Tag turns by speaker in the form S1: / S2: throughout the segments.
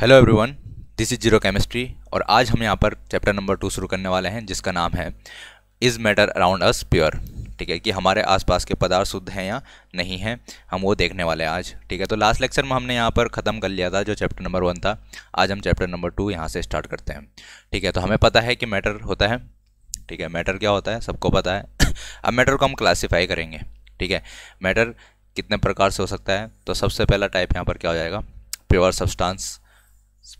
S1: hello everyone this is zero chemistry और आज हम यहाँ पर चैप्टर नंबर टू शुरू करने वाले हैं जिसका नाम है is matter around us pure ठीक है कि हमारे आसपास के पदार्थ शुद्ध हैं या नहीं हैं हम वो देखने वाले हैं आज ठीक है तो लास्ट लेक्चर में हमने यहाँ पर ख़त्म कर लिया था जो चैप्टर नंबर वन था आज हम चैप्टर नंबर टू यहाँ से स्टार्ट करते हैं ठीक है तो हमें पता है कि मैटर होता है ठीक है मैटर क्या होता है सबको पता है अब मैटर को हम क्लासीफाई करेंगे ठीक है मैटर कितने प्रकार से हो सकता है तो सबसे पहला टाइप यहाँ पर क्या हो जाएगा प्योर सब्सटांस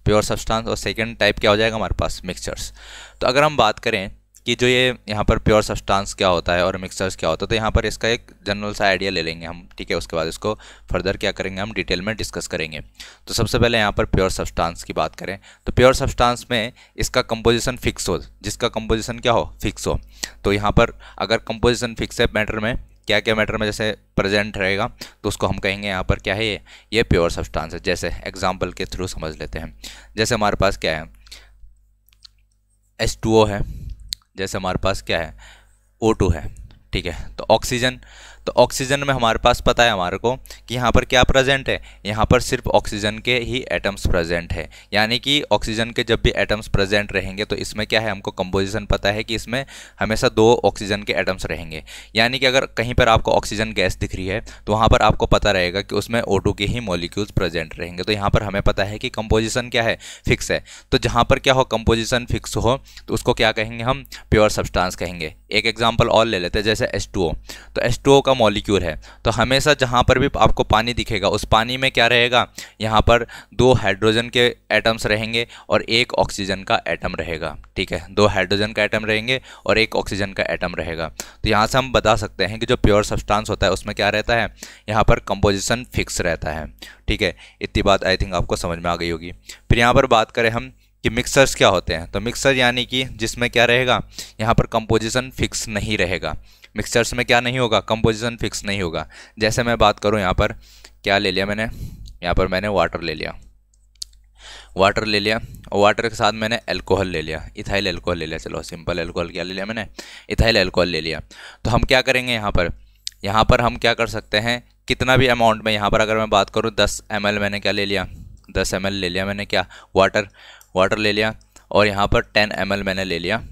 S1: प्योर सब्सटेंस और सेकेंड टाइप क्या हो जाएगा हमारे पास मिक्सचर्स तो अगर हम बात करें कि जो ये यहाँ पर प्योर सब्सटेंस क्या होता है और मिक्सचर्स क्या होता है तो यहाँ पर इसका एक जनरल सा आइडिया ले लेंगे हम ठीक है उसके बाद इसको फर्दर क्या करेंगे हम डिटेल में डिस्कस करेंगे तो सबसे पहले यहाँ पर प्योर सब्सटेंस की बात करें तो प्योर सब्सटेंस में इसका कंपोजिशन फिक्स हो जिसका कंपोजिशन क्या हो फिक्स हो तो यहाँ पर अगर कंपोजिशन फिक्स है मैटर में क्या क्या मैटर में जैसे प्रेजेंट रहेगा तो उसको हम कहेंगे यहाँ पर क्या है ये ये प्योर सब्सटेंस है जैसे एग्जाम्पल के थ्रू समझ लेते हैं जैसे हमारे पास क्या है एस है जैसे हमारे पास क्या है ओ है ठीक है तो ऑक्सीजन तो ऑक्सीजन में हमारे पास पता है हमारे को कि यहाँ पर क्या प्रेजेंट है यहाँ पर सिर्फ ऑक्सीजन के ही एटम्स प्रेजेंट है यानी कि ऑक्सीजन के जब भी एटम्स प्रेजेंट रहेंगे तो इसमें क्या है हमको कंपोजिशन पता है कि इसमें हमेशा दो ऑक्सीजन के एटम्स रहेंगे यानी कि अगर कहीं पर आपको ऑक्सीजन गैस दिख रही है तो वहाँ पर आपको पता रहेगा कि उसमें ओ के ही मोलिक्यूल्स प्रेजेंट रहेंगे तो यहाँ पर हमें पता है कि कंपोजिशन क्या है फिक्स है तो जहाँ पर क्या हो कंपोजिशन फिक्स हो तो उसको क्या कहेंगे हम प्योर सब्सटांस कहेंगे एक एग्जाम्पल और ले लेते हैं जैसे एस तो एस का मॉलिक्यूल है तो हमेशा जहाँ पर भी आपको पानी दिखेगा उस पानी में क्या रहेगा यहाँ पर दो हाइड्रोजन के एटम्स रहेंगे और एक ऑक्सीजन का एटम रहेगा ठीक है दो हाइड्रोजन का एटम रहेंगे और एक ऑक्सीजन का एटम रहेगा तो यहाँ से हम बता सकते हैं कि जो प्योर सब्सटांस होता है उसमें क्या रहता है यहाँ पर कंपोजिशन फिक्स रहता है ठीक है इतनी बात आई थिंक आपको समझ में आ गई होगी फिर यहाँ पर बात करें हम कि मिक्सर्स क्या होते हैं तो मिक्सर यानी कि जिसमें क्या रहेगा यहाँ पर कंपोजिशन फिक्स नहीं रहेगा मिक्सचर्स में क्या नहीं होगा कंपोजिशन फिक्स नहीं होगा जैसे मैं बात करूँ यहाँ पर क्या ले लिया मैंने यहाँ पर मैंने वाटर ले लिया वाटर ले लिया और वाटर के साथ मैंने अल्कोहल ले लिया इथाइल अल्कोहल ले लिया चलो सिंपल अल्कोहल क्या ले लिया मैंने इथाइल अल्कोहल ले लिया तो हम क्या करेंगे यहाँ पर यहाँ पर हम क्या कर सकते हैं कितना भी अमाउंट में यहाँ पर अगर मैं बात करूँ दस एम मैंने क्या ले लिया दस एम ले लिया मैंने क्या वाटर वाटर ले लिया और यहाँ पर टेन एम मैंने ले लिया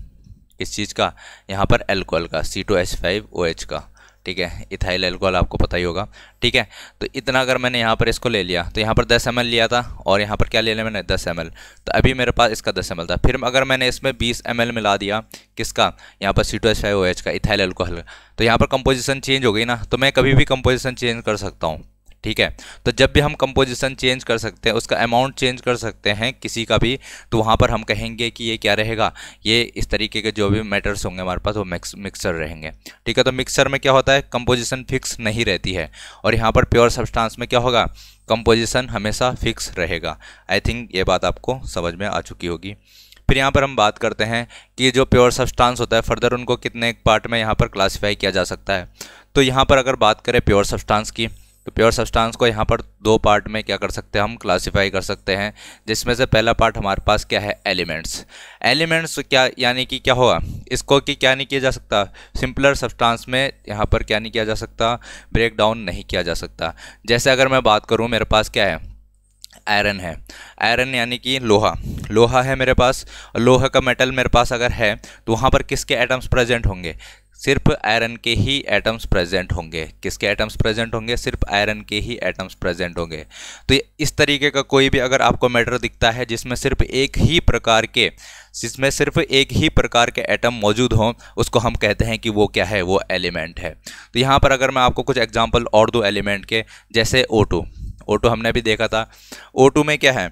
S1: इस चीज़ का यहाँ पर एल्कोहल का C two H five O H का ठीक है इथाइल एल्कोहल आपको पता ही होगा ठीक है तो इतना अगर मैंने यहाँ पर इसको ले लिया तो यहाँ पर दस एम लिया था और यहाँ पर क्या ले लिया मैंने दस एम तो अभी मेरे पास इसका दस एम था फिर अगर मैंने इसमें बीस एम मिला दिया किसका यहाँ पर C two H five O H का इथाइल एल्कोहल तो यहाँ पर कंपोजिशन चेंज हो गई ना तो मैं कभी भी कंपोजिशन चेंज कर सकता हूँ ठीक है तो जब भी हम कंपोजिशन चेंज कर सकते हैं उसका अमाउंट चेंज कर सकते हैं किसी का भी तो वहाँ पर हम कहेंगे कि ये क्या रहेगा ये इस तरीके के जो भी मैटर्स होंगे हमारे पास वो मिक्स मिक्सर रहेंगे ठीक है तो मिक्सर में क्या होता है कंपोजिशन फिक्स नहीं रहती है और यहाँ पर प्योर सब्सटांस में क्या होगा कंपोजिशन हमेशा फिक्स रहेगा आई थिंक ये बात आपको समझ में आ चुकी होगी फिर यहाँ पर हम बात करते हैं कि जो प्योर सब्सटांस होता है फर्दर उनको कितने पार्ट में यहाँ पर क्लासीफाई किया जा सकता है तो यहाँ पर अगर बात करें प्योर सब्सटांस की तो प्योर सब्सटेंस को यहाँ पर दो पार्ट में क्या कर सकते हैं हम क्लासिफाई कर सकते हैं जिसमें से पहला पार्ट हमारे पास क्या है एलिमेंट्स एलिमेंट्स क्या यानी कि क्या होगा इसको कि क्या नहीं किया जा सकता सिंपलर सब्सटेंस में यहाँ पर क्या नहीं किया जा सकता ब्रेक डाउन नहीं किया जा सकता जैसे अगर मैं बात करूँ मेरे पास क्या है आयरन है आयरन यानी कि लोहा लोहा है मेरे पास लोहा का मेटल मेरे पास अगर है तो वहाँ पर किसके एटम्स प्रेजेंट होंगे सिर्फ आयरन के ही एटम्स प्रेजेंट होंगे किसके एटम्स प्रेजेंट होंगे सिर्फ आयरन के ही एटम्स प्रेजेंट होंगे तो इस तरीके का कोई भी अगर आपको मैटर दिखता है जिसमें सिर्फ एक ही प्रकार के जिसमें सिर्फ एक ही प्रकार के एटम मौजूद हों उसको हम कहते हैं कि वो क्या है वो एलिमेंट है तो यहाँ पर अगर मैं आपको कुछ एग्जाम्पल और दो एलिमेंट के जैसे ओ ओ टू हमने भी देखा था ओ टू में क्या है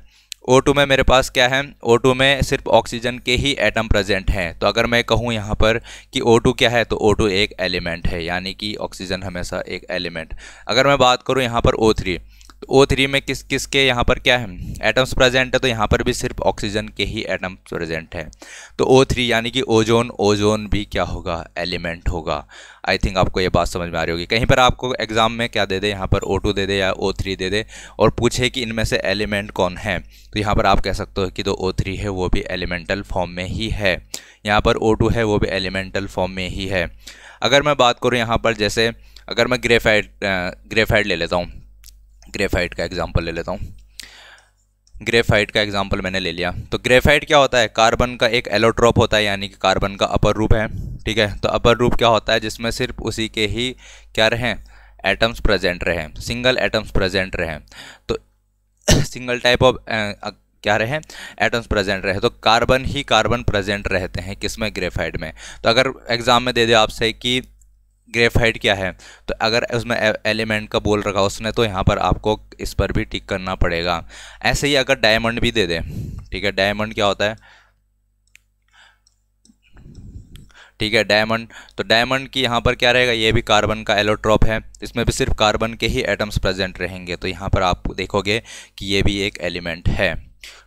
S1: ओ टू में मेरे पास क्या है ओ टू में सिर्फ ऑक्सीजन के ही एटम प्रेजेंट हैं तो अगर मैं कहूँ यहाँ पर कि ओ टू क्या है तो ओ टू एक एलिमेंट है यानी कि ऑक्सीजन हमेशा एक एलिमेंट अगर मैं बात करूँ यहाँ पर ओ थ्री तो ओ थ्री में किस किस के यहाँ पर क्या है एटम्स प्रेजेंट है तो यहाँ पर भी सिर्फ ऑक्सीजन के ही एटम्स प्रेजेंट है तो ओ थ्री यानी कि ओजोन ओजोन भी क्या होगा एलिमेंट होगा आई थिंक आपको ये बात समझ में आ रही होगी कहीं पर आपको एग्ज़ाम में क्या दे दे यहाँ पर ओ टू दे दे या ओ थ्री दे दे और पूछे कि इनमें से एलिमेंट कौन है तो यहाँ पर आप कह सकते हो कि तो ओ थ्री है वो भी एलिमेंटल फॉर्म में ही है यहाँ पर ओ टू है वो भी एलिमेंटल फॉर्म में ही है अगर मैं बात करूँ यहाँ पर जैसे अगर मैं ग्रेफाइड ग्रेफाइड ले लेता हूँ ग्रेफाइट का एग्जाम्पल ले लेता हूँ ग्रेफाइट का एग्जाम्पल मैंने ले लिया तो ग्रेफाइट क्या होता है कार्बन का एक एलोट्रॉप होता है यानी कि कार्बन का अपर रूप है ठीक है तो अपर रूप क्या होता है जिसमें सिर्फ उसी के ही क्या रहें एटम्स प्रेजेंट रहें सिंगल एटम्स प्रेजेंट रहें तो सिंगल टाइप ऑफ क्या रहें एटम्स प्रेजेंट रहे तो कार्बन ही कार्बन प्रेजेंट रहते हैं किसमें ग्रेफाइट में तो अगर एग्जाम में दे दे आपसे कि ग्रेफाइट क्या है तो अगर उसमें एलिमेंट का बोल रखा उसने तो यहाँ पर आपको इस पर भी टिक करना पड़ेगा ऐसे ही अगर डायमंड भी दे दे ठीक है डायमंड क्या होता है ठीक है डायमंड तो डायमंड की यहाँ पर क्या रहेगा ये भी कार्बन का एलोट्रॉप है इसमें भी सिर्फ कार्बन के ही एटम्स प्रेजेंट रहेंगे तो यहाँ पर आप देखोगे कि ये भी एक एलिमेंट है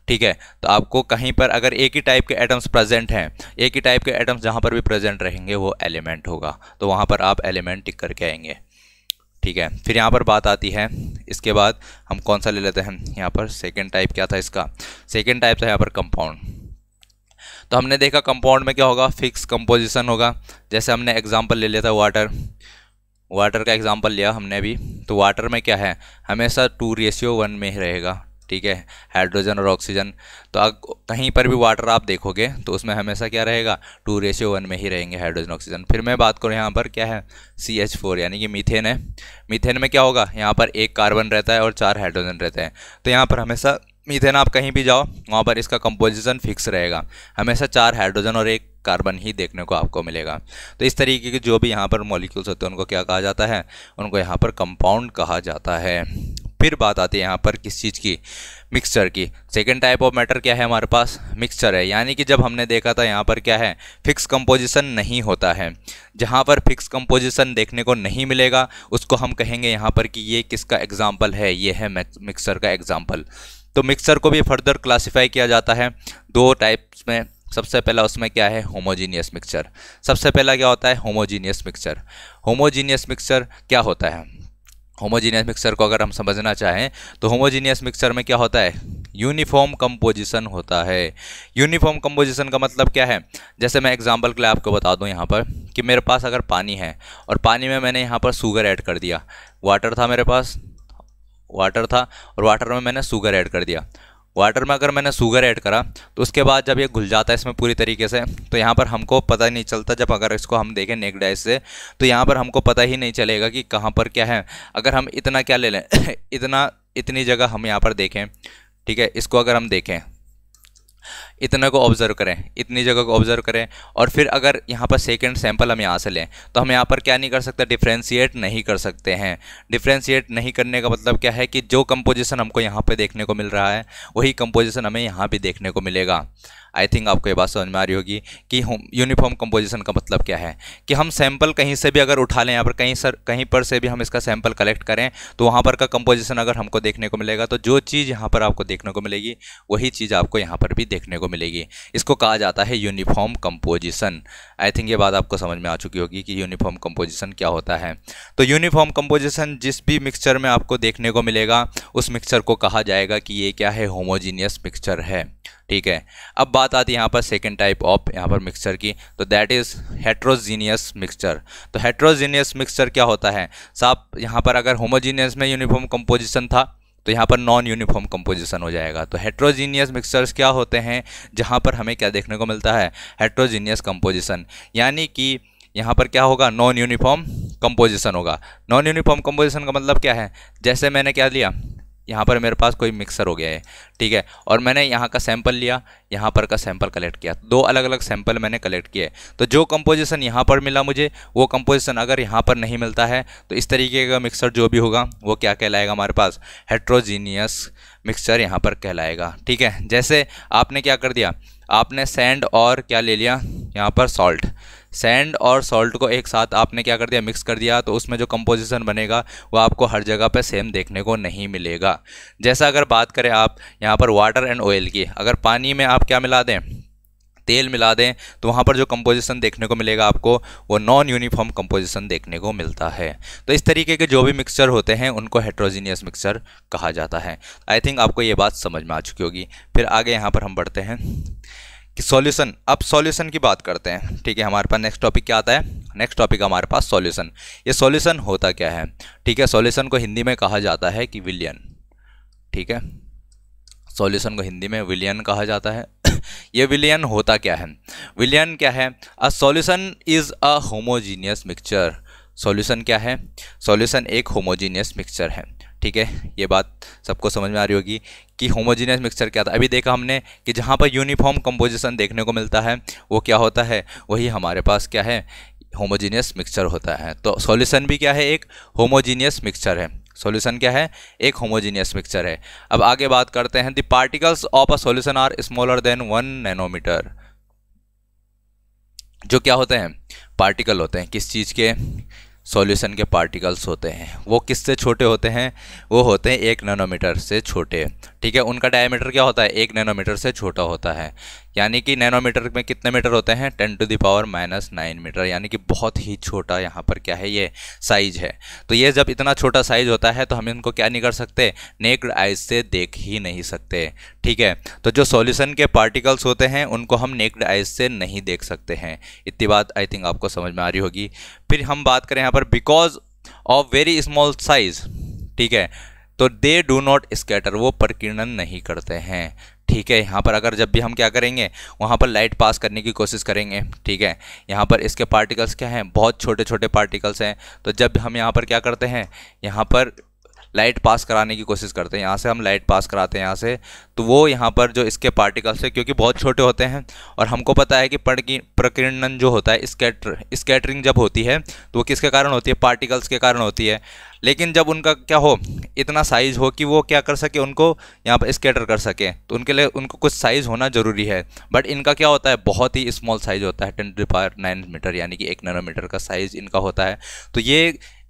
S1: ठीक है तो आपको कहीं पर अगर एक ही टाइप के एटम्स प्रेजेंट हैं एक ही टाइप के एटम्स जहाँ पर भी प्रेजेंट रहेंगे वो एलिमेंट होगा तो वहाँ पर आप एलिमेंट टिक करके आएंगे ठीक है फिर यहाँ पर बात आती है इसके बाद हम कौन सा ले लेते हैं यहाँ पर सेकेंड टाइप क्या था इसका सेकेंड टाइप था यहाँ पर कंपाउंड तो हमने देखा कंपाउंड में क्या होगा फिक्स कंपोजिशन होगा जैसे हमने एग्जाम्पल ले लिया था वाटर वाटर का एग्जाम्पल लिया हमने भी तो वाटर में क्या है हमेशा टू रेशियो वन में ही रहेगा ठीक है हाइड्रोजन और ऑक्सीजन तो अब कहीं पर भी वाटर आप देखोगे तो उसमें हमेशा क्या रहेगा टू रेशियो वन में ही रहेंगे हाइड्रोजन ऑक्सीजन फिर मैं बात करूँ यहाँ पर क्या है सी एच फोर यानी कि मीथेन है मीथेन में क्या होगा यहाँ पर एक कार्बन रहता है और चार हाइड्रोजन रहते हैं तो यहाँ पर हमेशा मीथेन आप कहीं भी जाओ वहाँ पर इसका कंपोजिशन फिक्स रहेगा हमेशा चार हाइड्रोजन और एक कार्बन ही देखने को आपको मिलेगा तो इस तरीके के जो भी यहाँ पर मॉलिक्यूल्स होते हैं उनको क्या कहा जाता है उनको यहाँ पर कंपाउंड कहा जाता है फिर बात आती है यहाँ पर किस चीज़ की मिक्सचर की सेकेंड टाइप ऑफ मैटर क्या है हमारे पास मिक्सचर है यानी कि जब हमने देखा था यहाँ पर क्या है फिक्स कंपोजिशन नहीं होता है जहाँ पर फिक्स कंपोजिशन देखने को नहीं मिलेगा उसको हम कहेंगे यहाँ पर कि ये किसका एग्जाम्पल है ये है मिक्सचर का एग्जाम्पल तो मिक्सचर को भी फर्दर क्लासीफाई किया जाता है दो टाइप्स में सबसे पहला उसमें क्या है होमोजीनियस मिक्सचर सबसे पहला क्या होता है होमोजीनियस मिक्सचर होमोजीनियस मिक्सचर क्या होता है होमोजीनियस मिक्सर को अगर हम समझना चाहें तो होमोजीनियस मिक्सर में क्या होता है यूनिफॉर्म कंपोजिशन होता है यूनिफॉर्म कंपोजिशन का मतलब क्या है जैसे मैं एग्जांपल के लिए आपको बता दूं यहाँ पर कि मेरे पास अगर पानी है और पानी में मैंने यहाँ पर शुगर ऐड कर दिया वाटर था मेरे पास वाटर था और वाटर में मैंने शुगर ऐड कर दिया वाटर में अगर मैंने शुगर ऐड करा तो उसके बाद जब ये घुल जाता है इसमें पूरी तरीके से तो यहाँ पर हमको पता नहीं चलता जब अगर इसको हम देखें नेक डाइस से तो यहाँ पर हमको पता ही नहीं चलेगा कि कहाँ पर क्या है अगर हम इतना क्या ले लें इतना इतनी जगह हम यहाँ पर देखें ठीक है इसको अगर हम देखें इतना को ऑब्जर्व करें इतनी जगह को ऑब्जर्व करें और फिर अगर यहाँ पर सेकेंड सैम्पल हम यहाँ से लें तो हम यहाँ पर क्या नहीं कर सकते डिफ्रेंशिएट नहीं कर सकते हैं डिफ्रेंशिएट नहीं करने का मतलब क्या है कि जो कंपोजिशन हमको यहाँ पर देखने को मिल रहा है वही कंपोजिशन हमें यहाँ भी देखने को मिलेगा आई थिंक आपको ये बात समझ में आ रही होगी कि यूनिफॉर्म कंपोजिशन का मतलब क्या है कि हम सैंपल कहीं से भी अगर उठा लें यहाँ पर कहीं सर कहीं पर से भी हम इसका सैंपल कलेक्ट करें तो वहाँ पर का कंपोजिशन अगर हमको देखने को मिलेगा तो जो चीज़ यहाँ पर आपको देखने को मिलेगी वही चीज़ आपको यहाँ पर भी देखने को मिलेगी इसको कहा जाता है यूनिफॉर्म कंपोजिशन आई थिंक ये बात आपको समझ में आ चुकी होगी कि यूनिफॉर्म कंपोजिशन क्या होता है तो यूनिफॉर्म कंपोजिशन जिस भी मिक्सचर में आपको देखने को मिलेगा उस मिक्सचर को कहा जाएगा कि ये क्या है होमोजीनियस मिक्सचर है ठीक है अब बात आती है यहाँ पर सेकेंड टाइप ऑफ यहाँ पर मिक्सचर की तो दैट इज़ हेट्रोजीनियस मिक्सचर तो हेट्रोजीनियस मिक्सचर क्या होता है साहब यहाँ पर अगर होमोजीनियस में यूनिफॉर्म कंपोजिशन था तो यहाँ पर नॉन यूनिफॉर्म कंपोजिशन हो जाएगा तो हेट्रोजीनियस मिक्सचर्स क्या होते हैं जहाँ पर हमें क्या देखने को मिलता है हेट्रोजीनियस कंपोजिशन यानी कि यहाँ पर क्या होगा नॉन यूनिफॉर्म कंपोजिशन होगा नॉन यूनिफॉर्म कंपोजिशन का मतलब क्या है जैसे मैंने क्या लिया यहाँ पर मेरे पास कोई मिक्सर हो गया है ठीक है और मैंने यहाँ का सैंपल लिया यहाँ पर का सैंपल कलेक्ट किया दो अलग अलग सैंपल मैंने कलेक्ट किए तो जो कंपोजिशन यहाँ पर मिला मुझे वो कंपोजिशन अगर यहाँ पर नहीं मिलता है तो इस तरीके का मिक्सर जो भी होगा वो क्या कहलाएगा हमारे पास हेट्रोजीनियस मिक्सचर यहाँ पर कहलाएगा ठीक है जैसे आपने क्या कर दिया आपने सैंड और क्या ले लिया यहाँ पर सॉल्ट सैंड और सॉल्ट को एक साथ आपने क्या कर दिया मिक्स कर दिया तो उसमें जो कंपोजिशन बनेगा वो आपको हर जगह पर सेम देखने को नहीं मिलेगा जैसा अगर बात करें आप यहाँ पर वाटर एंड ऑयल की अगर पानी में आप क्या मिला दें तेल मिला दें तो वहाँ पर जो कंपोजिशन देखने को मिलेगा आपको वो नॉन यूनिफॉर्म कंपोजिशन देखने को मिलता है तो इस तरीके के जो भी मिक्सचर होते हैं उनको हेट्रोजीनियस मिक्सचर कहा जाता है आई थिंक आपको ये बात समझ में आ चुकी होगी फिर आगे यहाँ पर हम बढ़ते हैं कि सॉल्यूशन अब सॉल्यूशन की बात करते हैं ठीक है हमारे पास नेक्स्ट टॉपिक क्या आता है नेक्स्ट टॉपिक हमारे पास सॉल्यूशन ये सॉल्यूशन होता क्या है ठीक है सॉल्यूशन को हिंदी में कहा जाता है कि विलियन ठीक है सॉल्यूशन को हिंदी में विलियन कहा जाता है ये विलियन होता क्या है विलियन क्या है a solution is a homogeneous mixture solution क्या है सॉल्यूशन एक होमोजीनियस मिक्सचर है ठीक है ये बात सबको समझ में आ रही होगी कि होमोजीनियस मिक्सचर क्या था अभी देखा हमने कि जहाँ पर यूनिफॉर्म कंपोजिशन देखने को मिलता है वो क्या होता है वही हमारे पास क्या है होमोजीनियस मिक्सचर होता है तो सॉल्यूशन भी क्या है एक होमोजीनियस मिक्सचर है सॉल्यूशन क्या है एक होमोजीनियस मिक्सचर है अब आगे बात करते हैं the particles of a solution are smaller than one nanometer जो क्या होते हैं पार्टिकल होते हैं किस चीज़ के सॉल्यूशन के पार्टिकल्स होते हैं वो किससे छोटे होते हैं वो होते हैं एक नैनोमीटर से छोटे ठीक है उनका डायमीटर क्या होता है एक नैनोमीटर से छोटा होता है यानी कि नैनोमीटर में कितने मीटर होते हैं ten to the power minus nine meter यानी कि बहुत ही छोटा यहाँ पर क्या है ये साइज है तो ये जब इतना छोटा साइज होता है तो हम इनको क्या नहीं कर सकते नेक्ड आइज से देख ही नहीं सकते ठीक है तो जो सॉल्यूशन के पार्टिकल्स होते हैं उनको हम नेक्ड आइज से नहीं देख सकते हैं इतनी बात आई थिंक आपको समझ में आ रही होगी फिर हम बात करें यहाँ पर because of very small size ठीक है तो दे डू नॉट स्कैटर वो प्रकीर्णन नहीं करते हैं ठीक है यहाँ पर अगर जब भी हम क्या करेंगे वहाँ पर लाइट पास करने की कोशिश करेंगे ठीक है यहाँ पर इसके पार्टिकल्स क्या हैं बहुत छोटे छोटे पार्टिकल्स हैं तो जब हम यहाँ पर क्या करते हैं यहाँ पर लाइट पास कराने की कोशिश करते हैं यहाँ से हम लाइट पास कराते हैं यहाँ से तो वो यहाँ पर जो इसके पार्टिकल्स है क्योंकि बहुत छोटे होते हैं और हमको पता है कि प्रकीर्णन जो होता है स्केटर स्केटरिंग जब होती है तो वो किसके कारण होती है पार्टिकल्स के कारण होती है लेकिन जब उनका क्या हो इतना साइज़ हो कि वो क्या कर सके उनको यहाँ पर स्केटर कर सके तो उनके लिए उनको कुछ साइज़ होना ज़रूरी है बट इनका क्या होता है बहुत ही स्मॉल साइज़ होता है ten to power nine meter यानी कि एक नैनोमीटर का साइज़ इनका होता है तो ये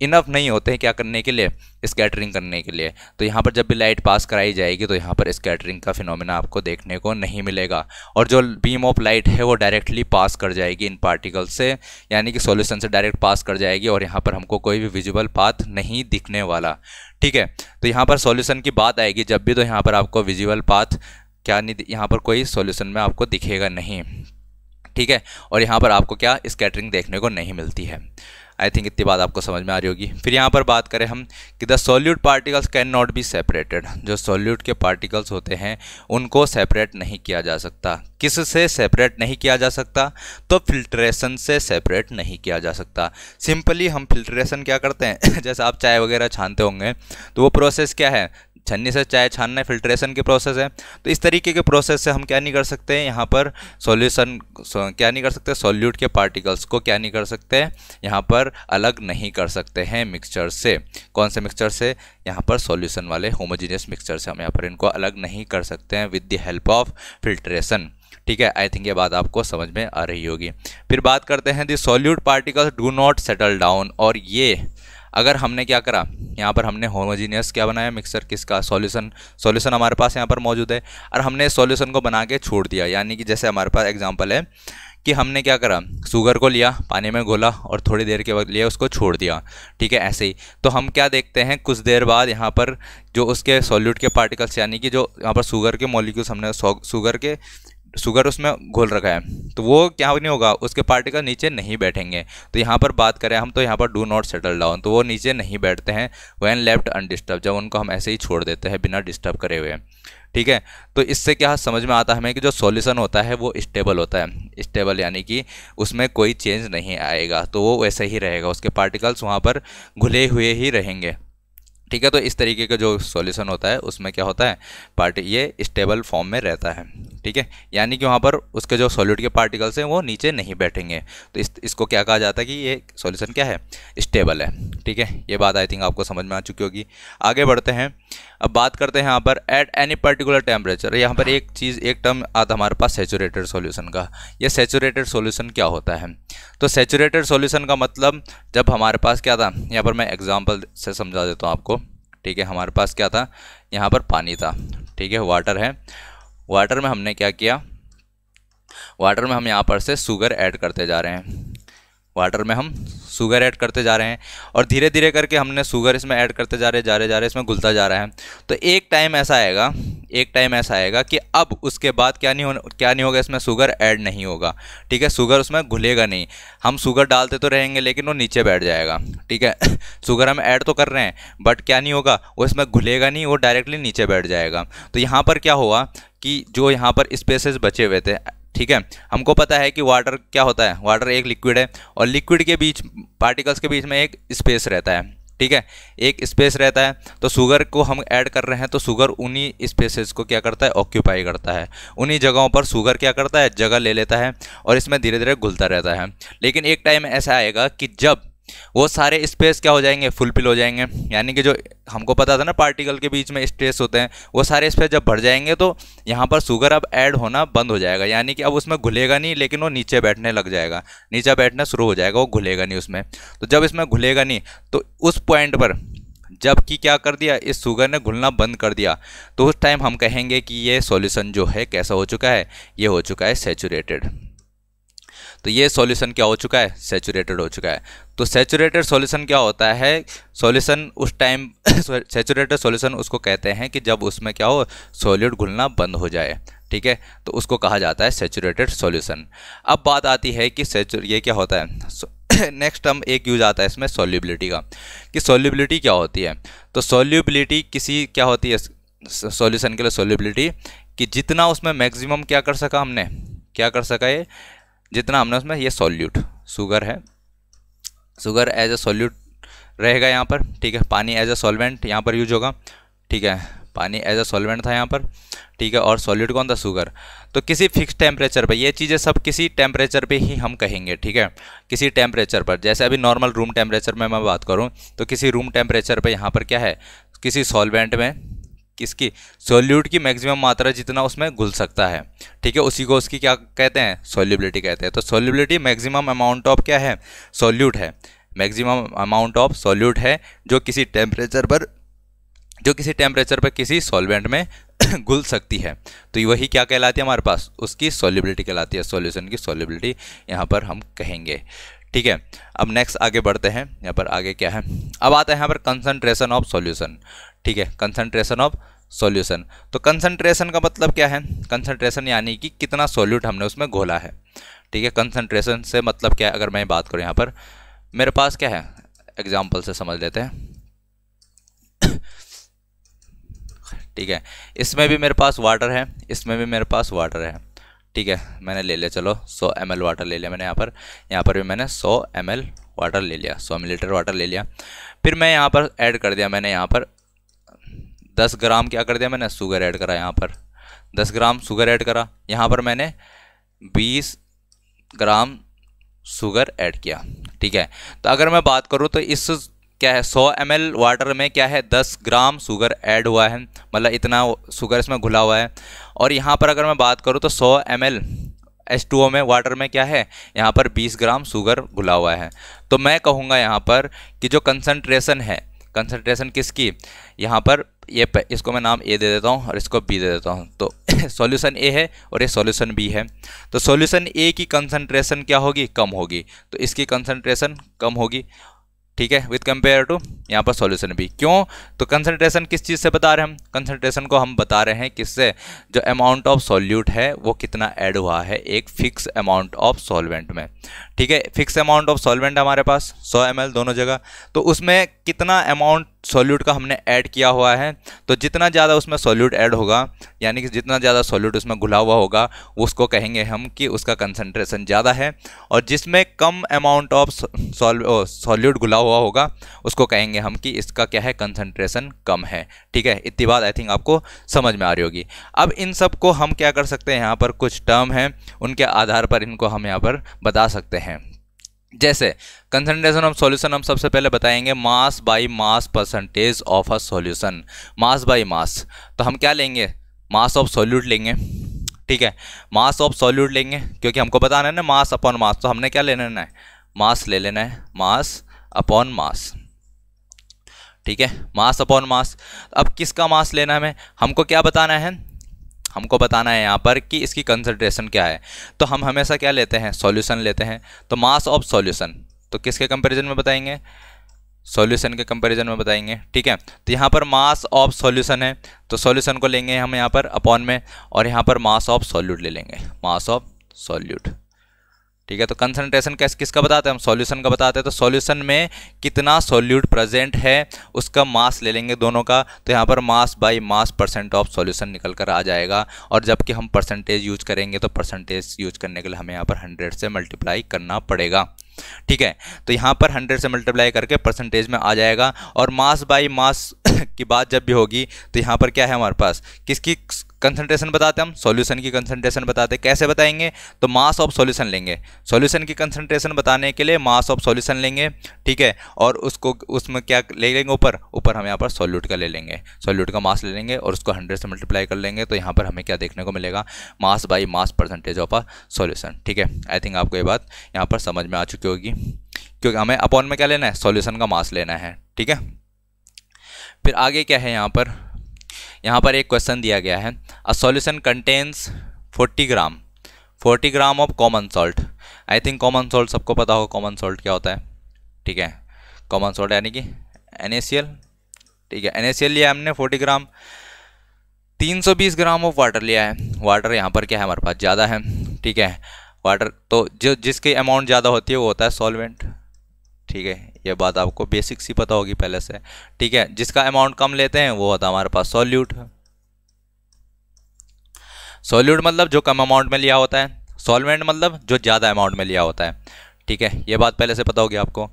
S1: इनफ नहीं होते हैं क्या करने के लिए स्कैटरिंग करने के लिए तो यहाँ पर जब भी लाइट पास कराई जाएगी तो यहाँ पर स्कैटरिंग का फिनोमिना आपको देखने को नहीं मिलेगा और जो बीम ऑफ लाइट है वो डायरेक्टली पास कर जाएगी इन पार्टिकल से यानी कि सॉल्यूशन से डायरेक्ट पास कर जाएगी और यहाँ पर हमको कोई भी विजिबल पाथ नहीं दिखने वाला ठीक है तो यहाँ पर सोल्यूशन की बात आएगी जब भी तो यहाँ पर आपको विजिबल पाथ क्या नहीं यहाँ पर कोई सोल्यूशन में आपको दिखेगा नहीं ठीक है और यहाँ पर आपको क्या स्कैटरिंग देखने को नहीं मिलती है आई थिंक इतनी बात आपको समझ में आ रही होगी फिर यहाँ पर बात करें हम कि the solute particles can not be separated जो सोल्यूट के पार्टिकल्स होते हैं उनको सेपरेट नहीं किया जा सकता किस से सेपरेट नहीं किया जा सकता तो फिल्ट्रेशन से सेपरेट नहीं किया जा सकता सिंपली हम फिल्ट्रेशन क्या करते हैं जैसे आप चाय वगैरह छानते होंगे तो वो प्रोसेस क्या है छन्नी से चाय छानना है फिल्ट्रेशन की प्रोसेस है तो इस तरीके के प्रोसेस से हम क्या नहीं कर सकते हैं यहाँ पर सॉल्यूशन क्या नहीं कर सकते सॉल्यूट के पार्टिकल्स को क्या नहीं कर सकते यहाँ पर अलग नहीं कर सकते हैं मिक्सचर से कौन से मिक्सचर से यहाँ पर सॉल्यूशन वाले होमोजीनियस मिक्सचर से हम यहाँ पर इनको अलग नहीं कर सकते हैं with the help of filtration ठीक है आई थिंक ये बात आपको समझ में आ रही होगी फिर बात करते हैं the solute particles do not settle down और ये अगर हमने क्या करा यहाँ पर हमने होमोजीनियस क्या बनाया मिक्सर किसका सॉल्यूशन सॉल्यूशन हमारे पास यहाँ पर मौजूद है और हमने सॉल्यूशन को बना के छोड़ दिया यानी कि जैसे हमारे पास एग्जांपल है कि हमने क्या करा शुगर को लिया पानी में घोला और थोड़ी देर के बाद लिया उसको छोड़ दिया ठीक है ऐसे ही तो हम क्या देखते हैं कुछ देर बाद यहाँ पर जो उसके सॉल्यूट के पार्टिकल्स यानी कि जो यहाँ पर शुगर के मॉलिक्यूल्स हमने शुगर के शुगर उसमें घोल रखा है तो वो क्या नहीं होगा उसके पार्टिकल नीचे नहीं बैठेंगे तो यहाँ पर बात करें हम तो यहाँ पर डू नॉट सेटल डाउन तो वो नीचे नहीं बैठते हैं वैन लेफ्ट अनडिस्टर्ब जब उनको हम ऐसे ही छोड़ देते हैं बिना डिस्टर्ब करे हुए ठीक है तो इससे क्या समझ में आता है हमें कि जो सॉल्यूशन होता है वो स्टेबल होता है स्टेबल यानी कि उसमें कोई चेंज नहीं आएगा तो वो वैसे ही रहेगा उसके पार्टिकल्स वहाँ पर घुले हुए ही रहेंगे ठीक है तो इस तरीके का जो सॉल्यूशन होता है उसमें क्या होता है पार्टी ये स्टेबल फॉर्म में रहता है ठीक है यानी कि वहाँ पर उसके जो सॉल्यूट के पार्टिकल्स हैं वो नीचे नहीं बैठेंगे तो इस इसको क्या कहा जाता है कि ये सॉल्यूशन क्या है स्टेबल है ठीक है ये बात आई थिंक आपको समझ में आ चुकी होगी आगे बढ़ते हैं अब बात करते हैं यहाँ पर एट एनी पर्टिकुलर टेम्परेचर यहाँ पर एक चीज़ एक टर्म आता हमारे पास सेचूरेटेड सोल्यूशन का ये सेचूरेटेड सोल्यूशन क्या होता है तो सेचुरेटेड सॉल्यूशन का मतलब जब हमारे पास क्या था यहाँ पर मैं एग्जांपल से समझा देता हूँ आपको ठीक है हमारे पास क्या था यहाँ पर पानी था ठीक है वाटर है वाटर में हमने क्या किया वाटर में हम यहाँ पर से शुगर ऐड करते जा रहे हैं वाटर में हम शुगर ऐड करते जा रहे हैं और धीरे धीरे करके हमने शुगर इसमें ऐड करते जा रहे जा रहे जा रहे इसमें घुलता जा रहा है तो एक टाइम ऐसा आएगा एक टाइम ऐसा आएगा कि अब उसके बाद क्या नहीं हो क्या नहीं होगा इसमें शुगर ऐड नहीं होगा ठीक है शुगर उसमें घुलेगा नहीं हम शुगर डालते तो रहेंगे लेकिन वो नीचे बैठ जाएगा ठीक है शुगर हम ऐड तो कर रहे हैं बट क्या नहीं होगा वो इसमें घुलेगा नहीं वो डायरेक्टली नीचे बैठ जाएगा तो यहाँ पर क्या हुआ कि जो यहाँ पर स्पेसेस बचे हुए थे ठीक है हमको पता है कि वाटर क्या होता है वाटर एक लिक्विड है और लिक्विड के बीच पार्टिकल्स के बीच में एक स्पेस रहता है ठीक है एक स्पेस रहता है तो शुगर को हम ऐड कर रहे हैं तो शुगर उन्हीं स्पेसेस को क्या करता है ऑक्यूपाई करता है उन्हीं जगहों पर शुगर क्या करता है जगह ले लेता है और इसमें धीरे धीरे घुलता रहता है लेकिन एक टाइम ऐसा आएगा कि जब वो सारे स्पेस क्या हो जाएंगे फुलफिल हो जाएंगे यानी कि जो हमको पता था ना पार्टिकल के बीच में स्ट्रेस होते हैं वो सारे स्पेस जब भर जाएंगे तो यहाँ पर शुगर अब ऐड होना बंद हो जाएगा यानी कि अब उसमें घुलेगा नहीं लेकिन वो नीचे बैठने लग जाएगा नीचे बैठना शुरू हो जाएगा वो घुलेगा नहीं उसमें तो जब इसमें घुलेगा नहीं तो उस पॉइंट पर जबकि क्या कर दिया इस शुगर ने घुलना बंद कर दिया तो उस टाइम हम कहेंगे कि ये सॉल्यूशन जो है कैसा हो चुका है ये हो चुका है सेचूरेटेड तो ये सॉल्यूशन क्या हो चुका है सेचूरेटेड हो चुका है तो सेचूरेटेड सॉल्यूशन क्या होता है सॉल्यूशन उस टाइम सेचूरेटेड सॉल्यूशन उसको कहते हैं कि जब उसमें क्या हो सॉल्यूट घुलना बंद हो जाए ठीक है तो उसको कहा जाता है सेचूरेटेड सॉल्यूशन अब बात आती है कि सेचू ये क्या होता है नेक्स्ट हम एक यूज आता है इसमें सॉल्यूबिलिटी का कि सॉल्यूबिलिटी क्या होती है तो सोल्यूबिलिटी किसी क्या होती है सॉल्यूशन के लिए सॉल्यूबिलिटी कि जितना उसमें मैक्सिमम क्या कर सका हमने क्या कर सका ये जितना हमने उसमें ये सॉल्यूट शुगर है शुगर एज अ सॉल्यूट रहेगा यहाँ पर ठीक है पानी एज अ सॉल्वेंट यहाँ पर यूज होगा ठीक है पानी एज अ सॉल्वेंट था यहाँ पर ठीक है और सॉल्यूट कौन था शुगर तो किसी फिक्स टेम्परेचर पर ये चीज़ें सब किसी टेम्परेचर पे ही हम कहेंगे ठीक है किसी टेम्परेचर पर जैसे अभी नॉर्मल रूम टेम्परेचर में मैं बात करूँ तो किसी रूम टेम्परेचर पर यहाँ पर क्या है किसी सॉल्वेंट में किसकी सोल्यूट की मैक्सिमम मात्रा जितना उसमें घुल सकता है ठीक है उसी को उसकी क्या कहते हैं सोल्यूबिलिटी कहते हैं तो सोल्यूबिलिटी मैक्सिमम अमाउंट ऑफ क्या है सोल्यूट है मैक्सिमम अमाउंट ऑफ सोल्यूट है जो किसी टेम्परेचर पर जो किसी टेम्परेचर पर किसी सॉल्वेंट में घुल सकती है तो वही क्या कहलाती है हमारे पास उसकी सोल्यूबिलिटी कहलाती है सोल्यूशन की सोल्यूबिलिटी यहाँ पर हम कहेंगे ठीक है अब नेक्स्ट आगे बढ़ते हैं यहाँ पर आगे क्या है अब आता है यहाँ पर कंसनट्रेशन ऑफ सॉल्यूशन ठीक है कंसनट्रेशन ऑफ सोल्यूशन तो कंसनट्रेशन का मतलब क्या है कंसनट्रेशन यानी कि कितना सोल्यूट हमने उसमें घोला है ठीक है कंसनट्रेशन से मतलब क्या है अगर मैं बात करूँ यहाँ पर मेरे पास क्या है एग्जाम्पल से समझ लेते हैं ठीक है इसमें भी मेरे पास वाटर है इसमें भी मेरे पास वाटर है ठीक है मैंने ले लिया चलो 100 एम वाटर ले लिया मैंने यहाँ पर यहाँ पर भी मैंने 100 एम वाटर ले लिया 100 मिलीलीटर वाटर ले लिया फिर मैं यहाँ पर ऐड कर दिया मैंने यहाँ पर दस ग्राम क्या कर दिया मैंने शुगर ऐड करा यहाँ पर दस ग्राम शुगर ऐड करा यहाँ पर मैंने बीस ग्राम शुगर ऐड किया ठीक है तो अगर मैं बात करूँ तो इस क्या है सौ एम वाटर में क्या है दस ग्राम शुगर ऐड हुआ है मतलब इतना शुगर इसमें घुला हुआ है और यहाँ पर अगर मैं बात करूँ तो सौ M L S two O में वाटर में क्या है यहाँ पर बीस ग्राम शुगर घुला हुआ है तो मैं कहूँगा यहाँ पर कि जो कंसनट्रेशन है कंसनट्रेशन किसकी यहाँ पर ये इसको मैं नाम ए दे देता हूँ और इसको बी दे देता हूँ तो सॉल्यूशन ए है और ये सॉल्यूशन बी है तो सॉल्यूशन ए की कंसनट्रेशन क्या होगी कम होगी तो इसकी कंसनट्रेशन कम होगी ठीक है विथ कंपेयर टू यहाँ पर सॉल्यूशन भी क्यों तो कंसनट्रेशन किस चीज़ से बता रहे हैं हम कंसनट्रेशन को हम बता रहे हैं किससे जो अमाउंट ऑफ सॉल्यूट है वो कितना ऐड हुआ है एक फिक्स अमाउंट ऑफ सॉल्वेंट में ठीक है फिक्स अमाउंट ऑफ सॉल्वेंट हमारे पास 100 एम दोनों जगह तो उसमें कितना अमाउंट सॉल्यूट का हमने ऐड किया हुआ है तो जितना ज़्यादा उसमें सॉल्यूट ऐड होगा यानी कि जितना ज़्यादा सॉल्यूट उसमें घुला हुआ होगा उसको कहेंगे हम कि उसका कंसनट्रेशन ज़्यादा है और जिसमें कम अमाउंट ऑफ सॉल्यूट घुला हुआ होगा उसको कहेंगे हम कि इसका क्या है कंसनट्रेशन कम है ठीक है इतनी बात आई थिंक आपको समझ में आ रही होगी अब इन सब को हम क्या कर सकते हैं यहाँ पर कुछ टर्म हैं उनके आधार पर इनको हम यहाँ पर बता सकते हैं जैसे कंसंट्रेशन ऑफ सॉल्यूशन हम सबसे पहले बताएंगे mass by mass percentage of a solution mass by mass तो हम क्या लेंगे मास ऑफ सॉल्यूट लेंगे ठीक है मास ऑफ सॉल्यूट लेंगे क्योंकि हमको बताना है ना मास अपॉन मास तो हमने क्या ले लेना है मास ले लेना है मास अपॉन मास ठीक है मास अपॉन मास अब किसका मास लेना है हमें हमको क्या बताना है हमको बताना है यहाँ पर कि इसकी कंसनट्रेशन क्या है तो हम हमेशा क्या लेते हैं सॉल्यूशन लेते हैं तो मास ऑफ सॉल्यूशन तो किसके कंपैरिजन में बताएंगे सॉल्यूशन के कंपैरिजन में बताएंगे ठीक है तो यहाँ पर मास ऑफ सॉल्यूशन है तो सॉल्यूशन को लेंगे हम यहाँ पर अपॉन में और यहाँ पर मास ऑफ सॉल्यूट ले लेंगे मास ऑफ सॉल्यूट ठीक है तो कंसनट्रेशन कैस किसका बताते हैं हम सॉल्यूशन का बताते हैं तो सॉल्यूशन में कितना सॉल्यूट प्रेजेंट है उसका मास ले लेंगे दोनों का तो यहाँ पर mass by mass percent of solution निकल कर आ जाएगा और जबकि हम परसेंटेज यूज करेंगे तो परसेंटेज यूज करने के लिए हमें यहाँ पर हंड्रेड से मल्टीप्लाई करना पड़ेगा ठीक है तो यहाँ पर हंड्रेड से मल्टीप्लाई करके परसेंटेज में आ जाएगा और मास बाई मास की बात जब भी होगी तो यहाँ पर क्या है हमारे पास किसकी कंसनट्रेशन बताते हैं हम सॉल्यूशन की कंसनट्रेशन बताते हैं कैसे बताएंगे तो मास ऑफ सॉल्यूशन लेंगे सॉल्यूशन की कंसनट्रेशन बताने के लिए मास ऑफ सॉल्यूशन लेंगे ठीक है और उसको उसमें क्या ले लेंगे ऊपर ऊपर हम यहाँ पर सॉल्यूट का ले लेंगे सॉल्यूट का मास ले लेंगे और उसको हंड्रेड से मल्टीप्लाई कर लेंगे तो यहाँ पर हमें क्या देखने को मिलेगा mass by mass percentage of a solution ठीक है आई थिंक आपको ये बात यहाँ पर समझ में आ चुकी होगी क्योंकि हमें अपॉन में क्या लेना है सोल्यूशन का मास लेना है ठीक है फिर आगे क्या है यहाँ पर यहाँ पर एक क्वेश्चन दिया गया है a solution contains 40 gram 40 gram of common salt I think common salt सबको पता हो कॉमन सॉल्ट क्या होता है ठीक है कॉमन सॉल्ट यानी कि एन ठीक है एन लिया हमने 40 ग्राम 320 ग्राम ऑफ वाटर लिया है वाटर यहाँ पर क्या है हमारे पास ज़्यादा है ठीक है वाटर तो जो जिसकी अमाउंट ज़्यादा होती है वो होता है सॉल्वेंट ठीक है ये बात आपको बेसिक सी पता होगी पहले से ठीक है जिसका अमाउंट कम लेते हैं वो होता है हमारे पास सॉल्यूट सॉल्यूट मतलब जो कम अमाउंट में लिया होता है सॉल्वेंट मतलब जो ज़्यादा अमाउंट में लिया होता है ठीक है ये बात पहले से पता होगी आपको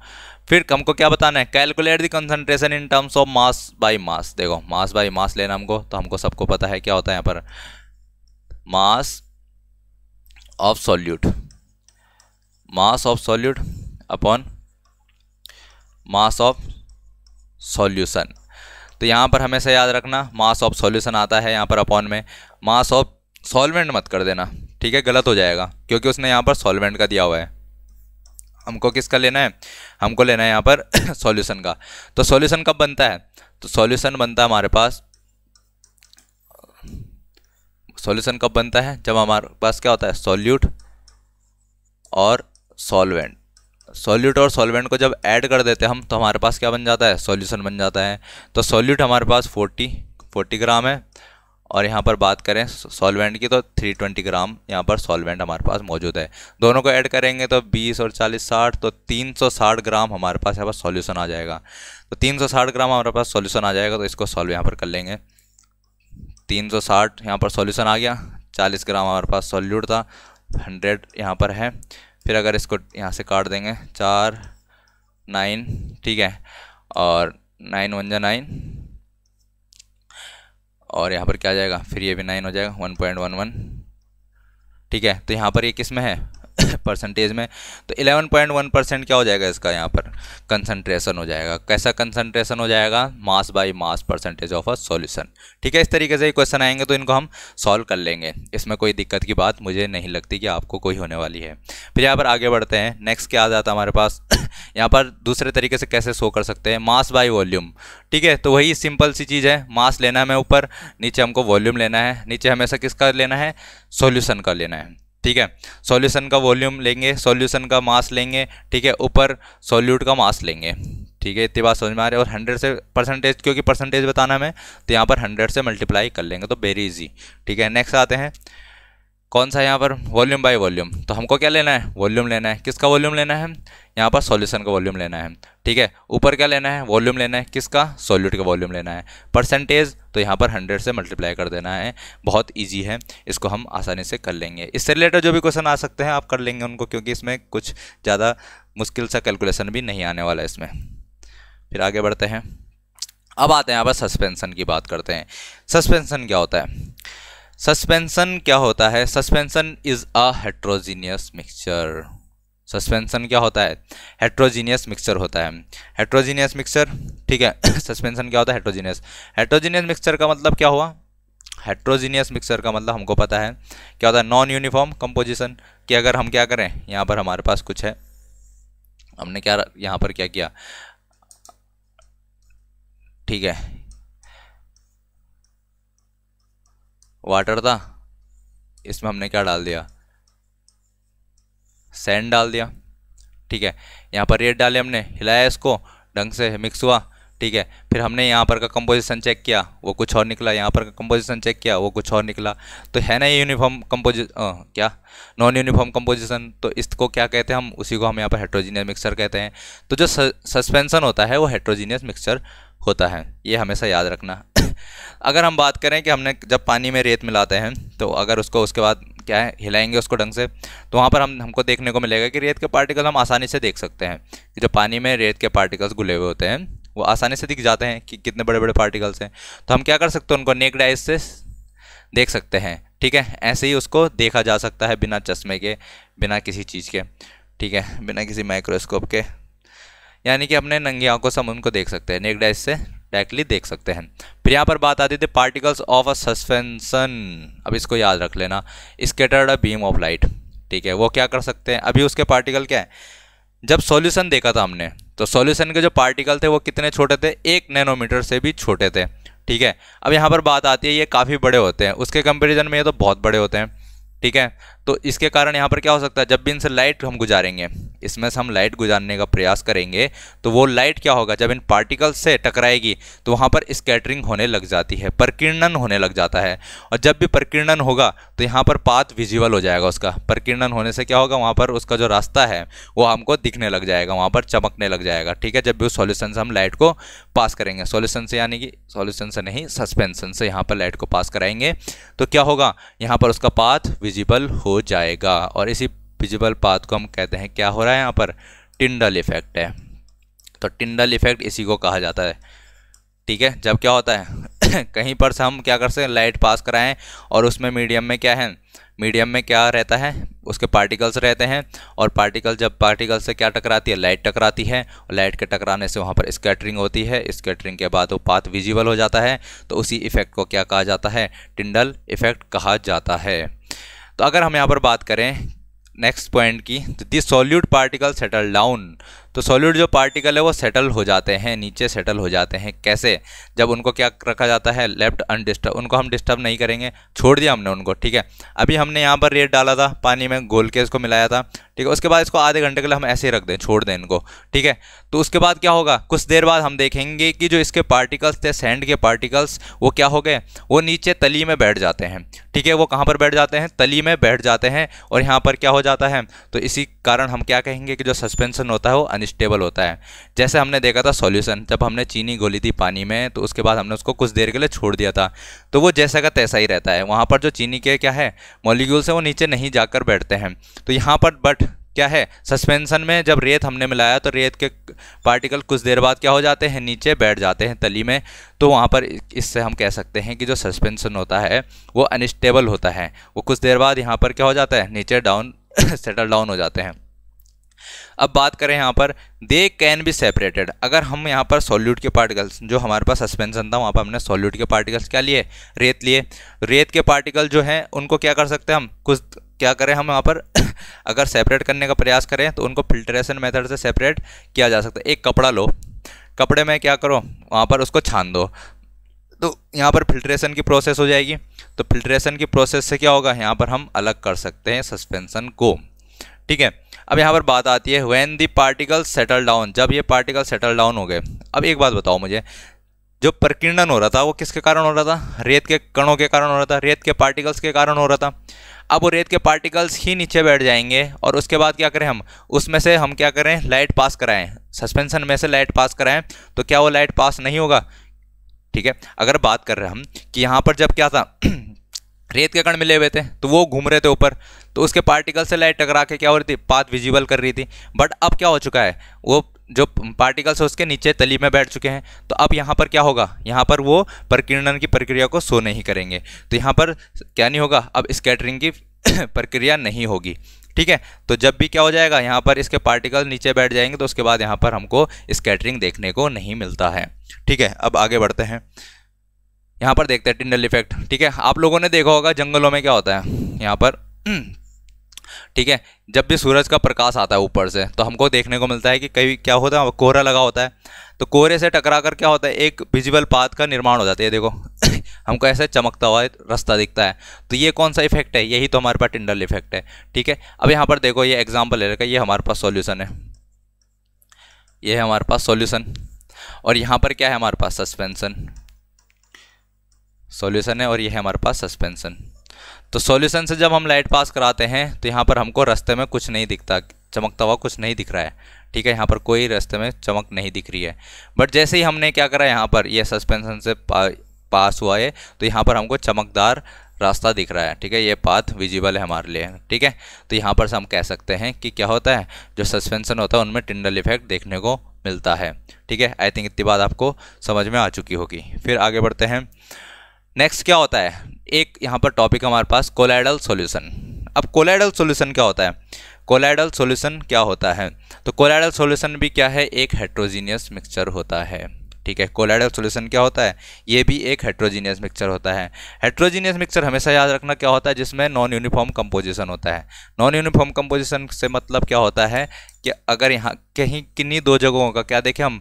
S1: फिर हमको क्या बताना है calculate the concentration in terms of mass by mass देखो मास बाई मास लेना हमको तो हमको सबको पता है क्या होता है यहाँ पर mass of solute mass of solute upon mass of solution तो यहाँ पर हमेशा याद रखना मास ऑफ सॉल्यूशन आता है यहाँ पर अपॉन में मास ऑफ सॉल्वेंट मत कर देना ठीक है गलत हो जाएगा क्योंकि उसने यहाँ पर सॉल्वेंट का दिया हुआ है हमको किसका लेना है हमको लेना है यहाँ पर सॉल्यूशन का तो सॉल्यूशन कब बनता है तो सॉल्यूशन बनता है हमारे पास सॉल्यूशन कब बनता है जब हमारे पास क्या होता है सॉल्यूट और सॉल्वेंट सॉल्यूट और सॉल्वेंट को जब ऐड कर देते हैं हम तो हमारे पास क्या बन जाता है सॉल्यूशन बन जाता है तो सॉल्यूट हमारे पास 40 40 ग्राम है और यहाँ पर बात करें सॉल्वेंट की तो 320 ग्राम यहाँ पर सॉल्वेंट हमारे पास मौजूद है दोनों को ऐड करेंगे तो 20 और 40 60 तो 360 ग्राम हमारे पास यहाँ पर सॉल्यूशन आ जाएगा तो 360 ग्राम हमारे पास सॉल्यूशन आ जाएगा तो इसको सॉल्व यहाँ पर कर लेंगे 360 यहाँ पर सॉल्यूशन आ गया 40 ग्राम हमारे पास सॉल्यूट था 100 यहाँ पर है फिर अगर इसको यहाँ से काट देंगे चार नाइन ठीक है और नाइन वन जा नाइन और यहाँ पर क्या आ जाएगा फिर ये भी नाइन हो जाएगा वन पॉइंट वन वन ठीक है तो यहाँ पर ये किस में है परसेंटेज में तो 11.1 परसेंट क्या हो जाएगा इसका यहाँ पर कंसनट्रेशन हो जाएगा कैसा कंसनट्रेशन हो जाएगा mass by mass percentage of a solution ठीक है इस तरीके से क्वेश्चन आएंगे तो इनको हम सॉल्व कर लेंगे इसमें कोई दिक्कत की बात मुझे नहीं लगती कि आपको कोई होने वाली है फिर यहाँ पर आगे बढ़ते हैं नेक्स्ट क्या आ जाता है हमारे पास यहाँ पर दूसरे तरीके से कैसे शो कर सकते हैं मास बाय वॉल्यूम ठीक है तो वही सिंपल सी चीज़ है मास लेना है हमें ऊपर नीचे हमको वॉल्यूम लेना है नीचे हमेशा किसका लेना है सॉल्यूशन का लेना है ठीक है सॉल्यूशन का वॉल्यूम लेंगे सॉल्यूशन का मास लेंगे ठीक है ऊपर सॉल्यूट का मास लेंगे ठीक है इतनी बात समझ में आ रही है और हंड्रेड से परसेंटेज क्योंकि परसेंटेज बताना हमें तो यहाँ पर हंड्रेड से मल्टीप्लाई कर लेंगे तो वेरी इजी ठीक है नेक्स्ट आते हैं कौन सा है यहाँ पर वॉल्यूम बाय वॉल्यूम तो हमको क्या लेना है वॉल्यूम लेना है किसका वॉल्यूम लेना है यहाँ पर सॉल्यूशन का वॉल्यूम लेना है ठीक है ऊपर क्या लेना है वॉल्यूम लेना है किसका सॉल्यूट का वॉल्यूम लेना है परसेंटेज तो यहाँ पर हंड्रेड से मल्टीप्लाई कर देना है बहुत ईजी है इसको हम आसानी से कर लेंगे इससे रिलेटेड जो भी क्वेश्चन आ सकते हैं आप कर लेंगे उनको क्योंकि इसमें कुछ ज़्यादा मुश्किल सा कैलकुलेसन भी नहीं आने वाला इसमें फिर आगे बढ़ते हैं अब आते हैं यहाँ पर सस्पेंसन की बात करते हैं सस्पेंसन क्या होता है सस्पेंशन क्या होता है suspension is a heterogeneous mixture suspension क्या होता है हेट्रोजीनियस मिक्सचर होता है हेट्रोजीनियस मिक्सचर ठीक है सस्पेंशन क्या होता है हेट्रोजीनियस हेट्रोजीनियस मिक्सचर का मतलब क्या हुआ हेट्रोजीनियस मिक्सचर का मतलब हमको पता है क्या होता है नॉन यूनिफॉर्म कंपोजिशन कि अगर हम क्या करें यहाँ पर हमारे पास कुछ है हमने क्या यहाँ पर क्या किया ठीक है वाटर था इसमें हमने क्या डाल दिया सैंड डाल दिया ठीक है यहाँ पर रेड डाले हमने हिलाया इसको ढंग से मिक्स हुआ ठीक है फिर हमने यहाँ पर का कंपोजिशन चेक किया वो कुछ और निकला यहाँ पर का कंपोजिशन चेक किया वो कुछ और निकला तो है ना ये यूनिफॉर्म कम्पोजि क्या नॉन यूनिफॉर्म कंपोजिशन तो इसको क्या कहते हैं हम उसी को हम यहाँ पर हेट्रोजीनियस मिक्सचर कहते हैं तो जो सस्पेंसन होता है वो हेट्रोजीनियस मिक्सचर होता है ये हमेशा याद रखना अगर हम बात करें कि हमने जब पानी में रेत मिलाते हैं तो अगर उसको उसके बाद क्या है हिलाएंगे उसको ढंग से तो वहाँ पर हम हमको देखने को मिलेगा कि रेत के पार्टिकल हम आसानी से देख सकते हैं कि जो पानी में रेत के पार्टिकल्स घुले हुए होते हैं वो आसानी से दिख जाते हैं कि कितने बड़े बड़े पार्टिकल्स हैं तो हम क्या कर सकते हैं उनको नेक डाइज से देख सकते हैं ठीक है ऐसे ही उसको देखा जा सकता है बिना चश्मे के बिना किसी चीज़ के ठीक है बिना किसी माइक्रोस्कोप के यानी कि अपने नंगी आंखों से हम उनको देख सकते हैं नेक डाइज से डायरेक्टली देख सकते हैं फिर यहाँ पर बात आती थी पार्टिकल्स ऑफ अ सस्पेंसन अब इसको याद रख लेना scattered a beam of light ठीक है वो क्या कर सकते हैं अभी उसके पार्टिकल क्या है जब सॉल्यूशन देखा था हमने तो सॉल्यूशन के जो पार्टिकल थे वो कितने छोटे थे एक नैनोमीटर से भी छोटे थे ठीक है अब यहाँ पर बात आती है ये काफ़ी बड़े होते हैं उसके कंपेरिजन में ये तो बहुत बड़े होते हैं ठीक है तो इसके कारण यहाँ पर क्या हो सकता है जब भी इनसे लाइट हम गुजारेंगे इसमें से हम लाइट गुजारने का प्रयास करेंगे तो वो लाइट क्या होगा जब इन पार्टिकल से टकराएगी तो वहाँ पर स्कैटरिंग होने लग जाती है प्रकीर्णन होने लग जाता है और जब भी प्रकीर्णन होगा तो यहाँ पर पाथ विजिबल हो जाएगा उसका प्रकीर्णन होने से क्या होगा वहाँ पर उसका जो रास्ता है वो हमको दिखने लग जाएगा वहाँ पर चमकने लग जाएगा ठीक है जब भी उस सोल्यूशन से हम लाइट को पास करेंगे सोल्यूशन से यानी कि सोल्यूशन से नहीं सस्पेंसन से यहाँ पर लाइट को पास कराएंगे तो क्या होगा यहाँ पर उसका पाथ विजिबल हो जाएगा और इसी विजिबल पाथ को हम कहते हैं क्या हो रहा है यहाँ पर टिंडल इफेक्ट है तो टिंडल इफेक्ट इसी को कहा जाता है ठीक है जब क्या होता है कहीं पर से हम क्या कर सकते हैं लाइट पास कराएं और उसमें मीडियम में क्या है मीडियम में क्या रहता है उसके पार्टिकल्स रहते हैं और पार्टिकल जब पार्टिकल से क्या टकराती है लाइट टकराती है और लाइट के टकराने से वहाँ पर स्कैटरिंग होती है स्कैटरिंग के बाद वो पाथ विजिबल हो जाता है तो उसी इफेक्ट को क्या कहा जाता है टिंडल इफेक्ट कहा जाता है तो अगर हम यहाँ पर बात करें नेक्स्ट पॉइंट की तो this solute particle settle down तो सॉलिड जो पार्टिकल है वो सेटल हो जाते हैं नीचे सेटल हो जाते हैं कैसे जब उनको क्या रखा जाता है लेफ्ट अनडिस्टर्ब उनको हम डिस्टर्ब नहीं करेंगे छोड़ दिया हमने उनको ठीक है अभी हमने यहाँ पर रेट डाला था पानी में गोल के इसको मिलाया था ठीक है उसके बाद इसको आधे घंटे के लिए हम ऐसे ही रख दें छोड़ दें इनको ठीक है तो उसके बाद क्या होगा कुछ देर बाद हम देखेंगे कि जो इसके पार्टिकल्स थे सैंड के पार्टिकल्स वो क्या हो गए वो नीचे तली में बैठ जाते हैं ठीक है वो कहाँ पर बैठ जाते हैं तली में बैठ जाते हैं और यहाँ पर क्या हो जाता है तो इसी कारण हम क्या कहेंगे कि जो सस्पेंसन होता है वो अनस्टेबल होता है जैसे हमने देखा था सॉल्यूशन जब हमने चीनी गोली थी पानी में तो उसके बाद हमने उसको कुछ देर के लिए छोड़ दिया था तो वो जैसा का तैसा ही रहता है वहाँ पर जो चीनी के क्या है मॉलिक्यूल्स हैं वो नीचे नहीं जाकर बैठते हैं तो यहाँ पर बट क्या है सस्पेंशन में जब रेत हमने मिलाया तो रेत के पार्टिकल कुछ देर बाद क्या हो जाते हैं नीचे बैठ जाते हैं तली में तो वहाँ पर इससे हम कह सकते हैं कि जो सस्पेंशन होता है वो अनस्टेबल होता है वो कुछ देर बाद यहाँ पर क्या हो जाता है नीचे डाउन सेटल डाउन हो जाते हैं अब बात करें यहाँ पर दे कैन बी सेपरेटेड अगर हम यहाँ पर सॉल्यूट के पार्टिकल्स जो हमारे पास सस्पेंसन था वहाँ पर हमने सॉल्यूट के पार्टिकल्स क्या लिए रेत लिए रेत के पार्टिकल जो हैं उनको क्या कर सकते हैं हम कुछ क्या करें हम यहाँ पर अगर सेपरेट करने का प्रयास करें तो उनको फिल्ट्रेशन मेथड से सेपरेट किया जा सकता है एक कपड़ा लो कपड़े में क्या करो वहाँ पर उसको छान दो तो यहाँ पर फिल्ट्रेशन की प्रोसेस हो जाएगी तो फिल्ट्रेशन की प्रोसेस से क्या होगा यहाँ पर हम अलग कर सकते हैं सस्पेंसन को ठीक है अब यहाँ पर बात आती है when the particle settle down जब ये पार्टिकल सेटल डाउन हो गए अब एक बात बताओ मुझे जो प्रकीर्णन हो रहा था वो किसके कारण हो रहा था रेत के कणों के कारण हो रहा था रेत के पार्टिकल्स के कारण हो रहा था अब वो रेत के पार्टिकल्स ही नीचे बैठ जाएंगे और उसके बाद क्या करें हम उसमें से हम क्या करें लाइट पास कराएं सस्पेंशन में से लाइट पास कराएं तो क्या वो लाइट पास नहीं होगा ठीक है अगर बात कर रहे हम कि यहाँ पर जब क्या था रेत के कण मिले हुए थे तो वो घूम रहे थे ऊपर तो उसके पार्टिकल से लाइट टकरा के क्या हो रही थी पाथ विजिबल कर रही थी बट अब क्या हो चुका है वो जो पार्टिकल्स है उसके नीचे तली में बैठ चुके हैं तो अब यहाँ पर क्या होगा यहाँ पर वो प्रकीर्णन की प्रक्रिया को सो नहीं करेंगे तो यहाँ पर क्या नहीं होगा अब स्कैटरिंग की प्रक्रिया नहीं होगी ठीक है तो जब भी क्या हो जाएगा यहाँ पर इसके पार्टिकल नीचे बैठ जाएंगे तो उसके बाद यहाँ पर हमको स्केटरिंग देखने को नहीं मिलता है ठीक है अब आगे बढ़ते हैं यहाँ पर देखते हैं टिंडल इफेक्ट ठीक है आप लोगों ने देखा होगा जंगलों में क्या होता है यहाँ पर ठीक है जब भी सूरज का प्रकाश आता है ऊपर से तो हमको देखने को मिलता है कि कई क्या होता है कोहरा लगा होता है तो कोहरे से टकरा कर क्या होता है एक विजिबल पाथ का निर्माण हो जाता है देखो हमको ऐसे चमकता हुआ रास्ता दिखता है तो ये कौन सा इफेक्ट है यही तो हमारे पास टिंडल इफेक्ट है ठीक है अब यहाँ पर देखो ये एग्जाम्पल ले रखा ये हमारे पास सोल्यूशन है ये है हमारे पास सोल्यूशन और यहाँ पर क्या है हमारे पास सस्पेंसन सोल्यूशन है और ये है हमारे पास सस्पेंसन तो सॉल्यूशन से जब हम लाइट पास कराते हैं तो यहाँ पर हमको रास्ते में कुछ नहीं दिखता चमकता हुआ कुछ नहीं दिख रहा है ठीक है यहाँ पर कोई रास्ते में चमक नहीं दिख रही है बट जैसे ही हमने क्या करा यहाँ पर ये यह सस्पेंशन से पा, पास हुआ है तो यहाँ पर हमको चमकदार रास्ता दिख रहा है ठीक है ये पाथ विजिबल है हमारे लिए ठीक है तो यहाँ पर से हम कह सकते हैं कि क्या होता है जो सस्पेंशन होता है उनमें टिंडल इफेक्ट देखने को मिलता है ठीक है आई थिंक इतनी बात आपको समझ में आ चुकी होगी फिर आगे बढ़ते हैं नेक्स्ट क्या होता है एक यहाँ पर टॉपिक हमारे पास कोलाइडल सॉल्यूशन अब कोलाइडल सॉल्यूशन क्या होता है कोलाइडल सॉल्यूशन क्या होता है तो कोलाइडल सॉल्यूशन भी क्या है एक हेट्रोजीनियस मिक्सचर होता है ठीक है कोलाइडल सॉल्यूशन क्या होता है ये भी एक हेट्रोजीनियस मिक्सचर होता है हेट्रोजीनियस मिक्सचर हमेशा याद रखना क्या होता है जिसमें नॉन यूनिफॉर्म कंपोजिशन होता है नॉन यूनिफॉर्म कंपोजिशन से मतलब क्या होता है कि अगर यहाँ कहीं किन्हीं दो जगहों का क्या देखें हम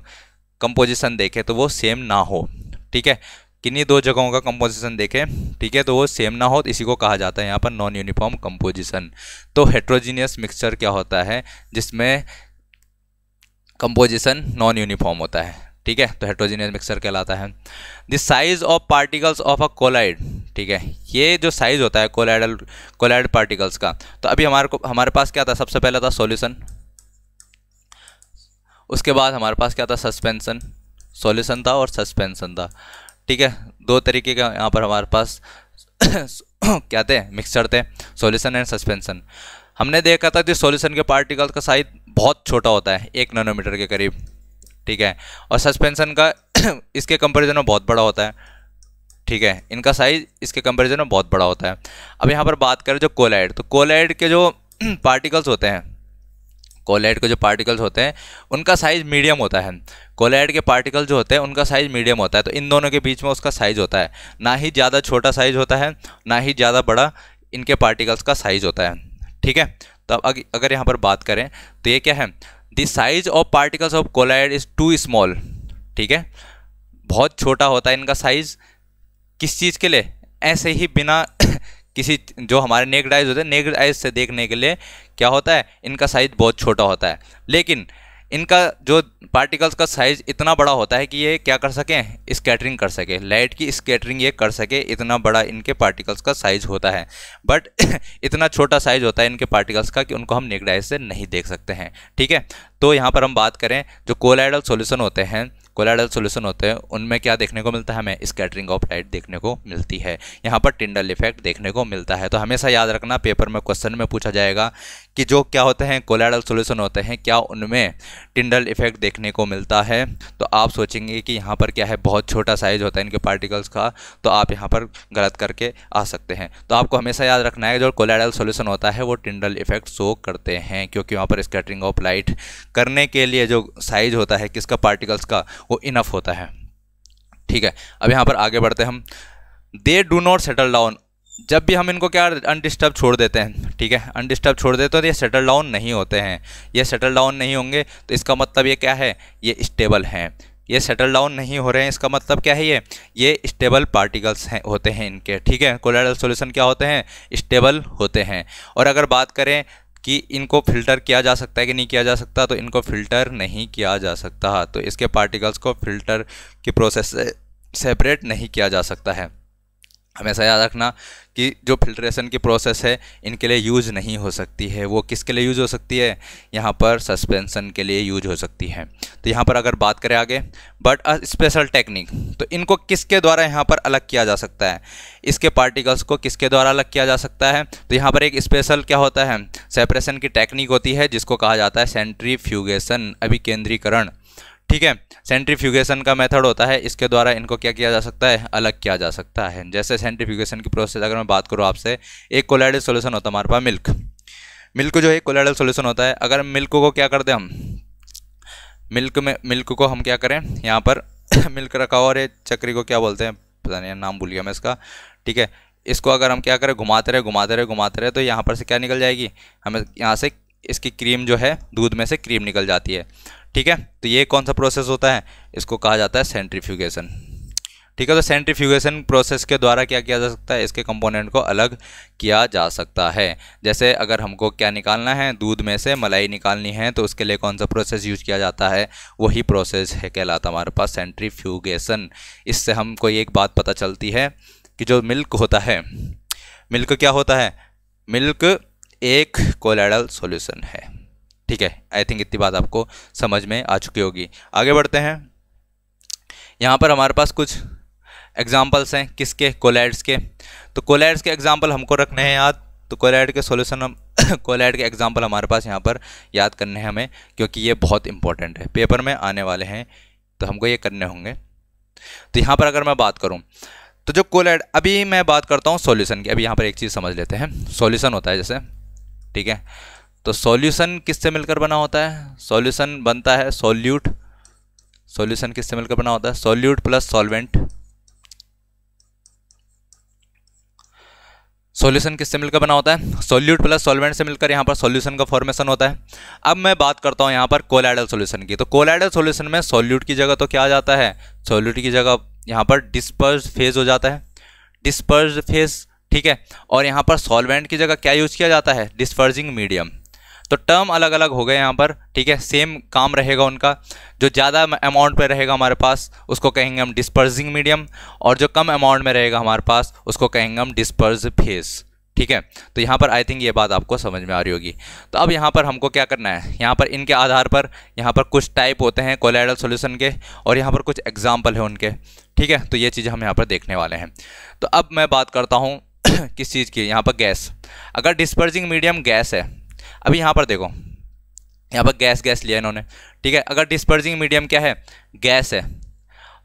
S1: कंपोजिशन देखें तो वो सेम ना हो ठीक है किन्हीं दो जगहों का कंपोजिशन देखें ठीक है तो वो सेम ना हो तो इसी को कहा जाता है यहाँ पर नॉन यूनिफॉर्म कंपोजिशन तो हेट्रोजीनियस मिक्सचर क्या होता है जिसमें कंपोजिशन नॉन यूनिफॉर्म होता है ठीक है तो हेट्रोजीनियस मिक्सचर कहलाता है the size of particles of a colloid ठीक है ये जो साइज होता है कोलाइडल कोलाइड पार्टिकल्स का तो अभी हमारे को हमारे पास क्या था सबसे पहले था सोल्यूशन उसके बाद हमारे पास क्या था सस्पेंसन सोल्यूशन था और सस्पेंसन था ठीक है दो तरीके का यहाँ पर हमारे पास क्या थे मिक्सचर थे सोल्यूशन एंड सस्पेंशन हमने देखा था कि सोल्यूशन के पार्टिकल का साइज बहुत छोटा होता है एक नैनोमीटर के करीब ठीक है और सस्पेंशन का इसके कंपेरिजन में बहुत बड़ा होता है ठीक है इनका साइज इसके कंपेरिजन में बहुत बड़ा होता है अब यहाँ पर बात करें जो कोलाइड तो कोलाइड के जो पार्टिकल्स होते हैं कोलाइड के जो पार्टिकल्स होते हैं उनका साइज़ मीडियम होता है कोलाइड के पार्टिकल जो होते हैं उनका साइज़ मीडियम होता है तो इन दोनों के बीच में उसका साइज़ होता है ना ही ज़्यादा छोटा साइज़ होता है ना ही ज़्यादा बड़ा इनके पार्टिकल्स का साइज़ होता है ठीक है तो अब अगर यहाँ पर बात करें तो ये क्या है the size of particles of colloid is too small ठीक है बहुत छोटा होता है इनका साइज़ किस चीज़ के लिए ऐसे ही बिना किसी जो हमारे नेकड आइज होते हैं नेकड आइज से देखने के लिए क्या होता है इनका साइज़ बहुत छोटा होता है लेकिन इनका जो पार्टिकल्स का साइज़ इतना बड़ा होता है कि ये क्या कर सकें स्केटरिंग कर सके लाइट की स्केटरिंग ये कर सके इतना बड़ा इनके पार्टिकल्स का साइज़ होता है बट इतना छोटा साइज़ होता है इनके पार्टिकल्स का कि उनको हम नेकडाइज से नहीं देख सकते हैं ठीक है तो यहाँ पर हम बात करें जो कोलाइडल सोल्यूशन होते हैं कोलाडल सोल्यूशन होते हैं उनमें क्या देखने को मिलता है हमें स्कैटरिंग ऑफ लाइट देखने को मिलती है यहाँ पर टिंडल इफेक्ट देखने को मिलता है तो हमेशा याद रखना पेपर में क्वेश्चन में पूछा जाएगा कि जो क्या होते हैं कोलाइडल सोल्यूशन होते हैं क्या उनमें टिंडल इफेक्ट देखने को मिलता है तो आप सोचेंगे कि यहाँ पर क्या है बहुत छोटा साइज होता है इनके पार्टिकल्स का तो आप यहाँ पर गलत करके आ सकते हैं तो आपको हमेशा याद रखना है जो कोलाडल सोल्यूशन होता है वो टिंडल इफेक्ट शो करते हैं क्योंकि वहाँ पर स्कैटरिंग ऑफ लाइट करने के लिए जो साइज होता है किसका पार्टिकल्स का वो इनफ होता है ठीक है अब यहाँ पर आगे बढ़ते हैं हम they do not settle down जब भी हम इनको क्या अनडिस्टर्ब छोड़ देते हैं ठीक है अनडिस्टर्ब छोड़ देते हैं तो ये सेटल डाउन नहीं होते हैं ये सेटल डाउन नहीं होंगे तो इसका मतलब ये क्या है ये स्टेबल हैं ये सेटल डाउन नहीं हो रहे हैं इसका मतलब क्या है ये ये स्टेबल पार्टिकल्स हैं होते हैं इनके ठीक है कोलाइडल सॉल्यूशन क्या होते हैं स्टेबल होते हैं और अगर बात करें कि इनको फिल्टर किया जा सकता है कि नहीं किया जा सकता तो इनको फिल्टर नहीं किया जा सकता तो इसके पार्टिकल्स को फिल्टर की प्रोसेस से सेपरेट नहीं किया जा सकता है हमेशा याद रखना कि जो फिल्ट्रेशन की प्रोसेस है इनके लिए यूज नहीं हो सकती है वो किसके लिए यूज हो सकती है यहाँ पर सस्पेंसन के लिए यूज हो सकती है तो यहाँ पर अगर बात करें आगे बट अ स्पेशल टेक्निक तो इनको किसके द्वारा यहाँ पर अलग किया जा सकता है इसके पार्टिकल्स को किसके द्वारा अलग किया जा सकता है तो यहाँ पर एक स्पेशल क्या होता है सेपरेशन की टेक्निक होती है जिसको कहा जाता है सेंट्री अभिकेंद्रीकरण ठीक है सेंट्रीफ्यूगेशन का मेथड होता है इसके द्वारा इनको क्या किया जा सकता है अलग किया जा सकता है जैसे सेंट्रीफ्यूगेशन की प्रोसेस अगर मैं बात करूँ आपसे एक कोलाइडल सोल्यूशन होता है हमारे पास मिल्क मिल्क जो है कोलाइडल सोल्यूशन होता है अगर मिल्क को क्या करते हम मिल्क में मिल्क को हम क्या करें यहाँ पर मिल्क रखा और ये चक्री को क्या बोलते हैं पता नहीं नाम भूल गया मैं इसका ठीक है इसको अगर हम क्या करें घुमाते रहे घुमाते रहे घुमाते रहे तो यहाँ पर से क्या निकल जाएगी हमें यहाँ से इसकी क्रीम जो है दूध में से क्रीम निकल जाती है ठीक है तो ये कौन सा प्रोसेस होता है इसको कहा जाता है सेंट्रीफ्यूगेशन ठीक है तो सेंट्रीफ्यूगेशन प्रोसेस के द्वारा क्या किया जा सकता है इसके कंपोनेंट को अलग किया जा सकता है जैसे अगर हमको क्या निकालना है दूध में से मलाई निकालनी है तो उसके लिए कौन सा प्रोसेस यूज किया जाता है वही प्रोसेस है कहलाता हमारे पास सेंट्रीफ्यूगेशन इससे हमको एक बात पता चलती है कि जो मिल्क होता है मिल्क क्या होता है मिल्क एक कोलेडल सोल्यूशन है ठीक है आई थिंक इतनी बात आपको समझ में आ चुकी होगी आगे बढ़ते हैं यहाँ पर हमारे पास कुछ एग्जाम्पल्स हैं किसके कोलाइड्स के तो कोलाइड्स के एग्जाम्पल हमको रखने हैं याद तो कोलाइड के सोल्यूशन हम कोलैड के एग्जाम्पल हमारे पास यहाँ पर याद करने हैं हमें क्योंकि ये बहुत इंपॉर्टेंट है पेपर में आने वाले हैं तो हमको ये करने होंगे तो यहाँ पर अगर मैं बात करूँ तो जो कोलाइड अभी मैं बात करता हूँ सोल्यूशन की अभी यहाँ पर एक चीज़ समझ लेते हैं सोल्यूशन होता है जैसे ठीक है तो सॉल्यूशन किससे मिलकर बना होता है सॉल्यूशन बनता है सॉल्यूट सॉल्यूशन किससे मिलकर बना होता है सॉल्यूट प्लस सॉल्वेंट सॉल्यूशन किससे मिलकर बना होता है सॉल्यूट प्लस सॉल्वेंट से मिलकर यहाँ पर सॉल्यूशन का फॉर्मेशन होता है अब मैं बात करता हूँ यहाँ पर कोलाइडल सॉल्यूशन की तो कोलाइडल सॉल्यूशन में सॉल्यूट की जगह तो क्या आ जाता है सॉल्यूट की जगह यहाँ पर डिस्पर्ज फेज हो जाता है डिस्पर्ज फेज ठीक है और यहाँ पर सॉल्वेंट की जगह क्या यूज़ किया जाता है डिस्पर्जिंग मीडियम तो टर्म अलग अलग हो गए यहाँ पर ठीक है सेम काम रहेगा उनका जो ज़्यादा अमाउंट में रहेगा हमारे पास उसको कहेंगे हम डिस्पर्जिंग मीडियम और जो कम अमाउंट में रहेगा हमारे पास उसको कहेंगे हम डिस्पर्ज फेस ठीक है तो यहाँ पर आई थिंक ये बात आपको समझ में आ रही होगी तो अब यहाँ पर हमको क्या करना है यहाँ पर इनके आधार पर यहाँ पर कुछ टाइप होते हैं कोलाइडल सॉल्यूशन के और यहाँ पर कुछ एग्जाम्पल है उनके ठीक है तो ये चीज़ हम यहाँ पर देखने वाले हैं तो अब मैं बात करता हूँ किस चीज़ की यहाँ पर गैस अगर डिस्पर्जिंग मीडियम गैस है अभी यहाँ पर देखो यहाँ पर गैस गैस लिया इन्होंने ठीक है अगर डिस्पर्जिंग मीडियम क्या है गैस है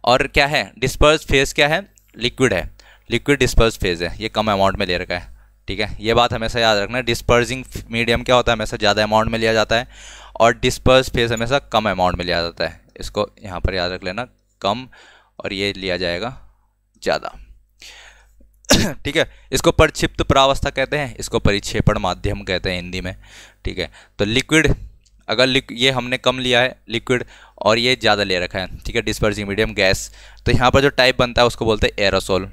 S1: और क्या है डिस्पर्स फेज क्या है लिक्विड है लिक्विड डिस्पर्स फेज है ये कम अमाउंट में ले रखा है ठीक है ये बात हमेशा याद रखना है डिस्पर्जिंग मीडियम क्या होता है हमेशा ज़्यादा अमाउंट में लिया जाता है और डिस्पर्स फेज हमेशा कम अमाउंट में लिया जाता है इसको यहाँ पर याद रख लेना कम और ये लिया जाएगा ज़्यादा ठीक है इसको प्रक्षिप्त प्रावस्था कहते हैं इसको परिक्षेपण माध्यम कहते हैं हिंदी में ठीक है तो लिक्विड अगर लिक ये हमने कम लिया है लिक्विड और ये ज़्यादा ले रखा है ठीक है डिस्पर्सिंग मीडियम गैस तो यहाँ पर जो टाइप बनता है उसको बोलते हैं एरोसोल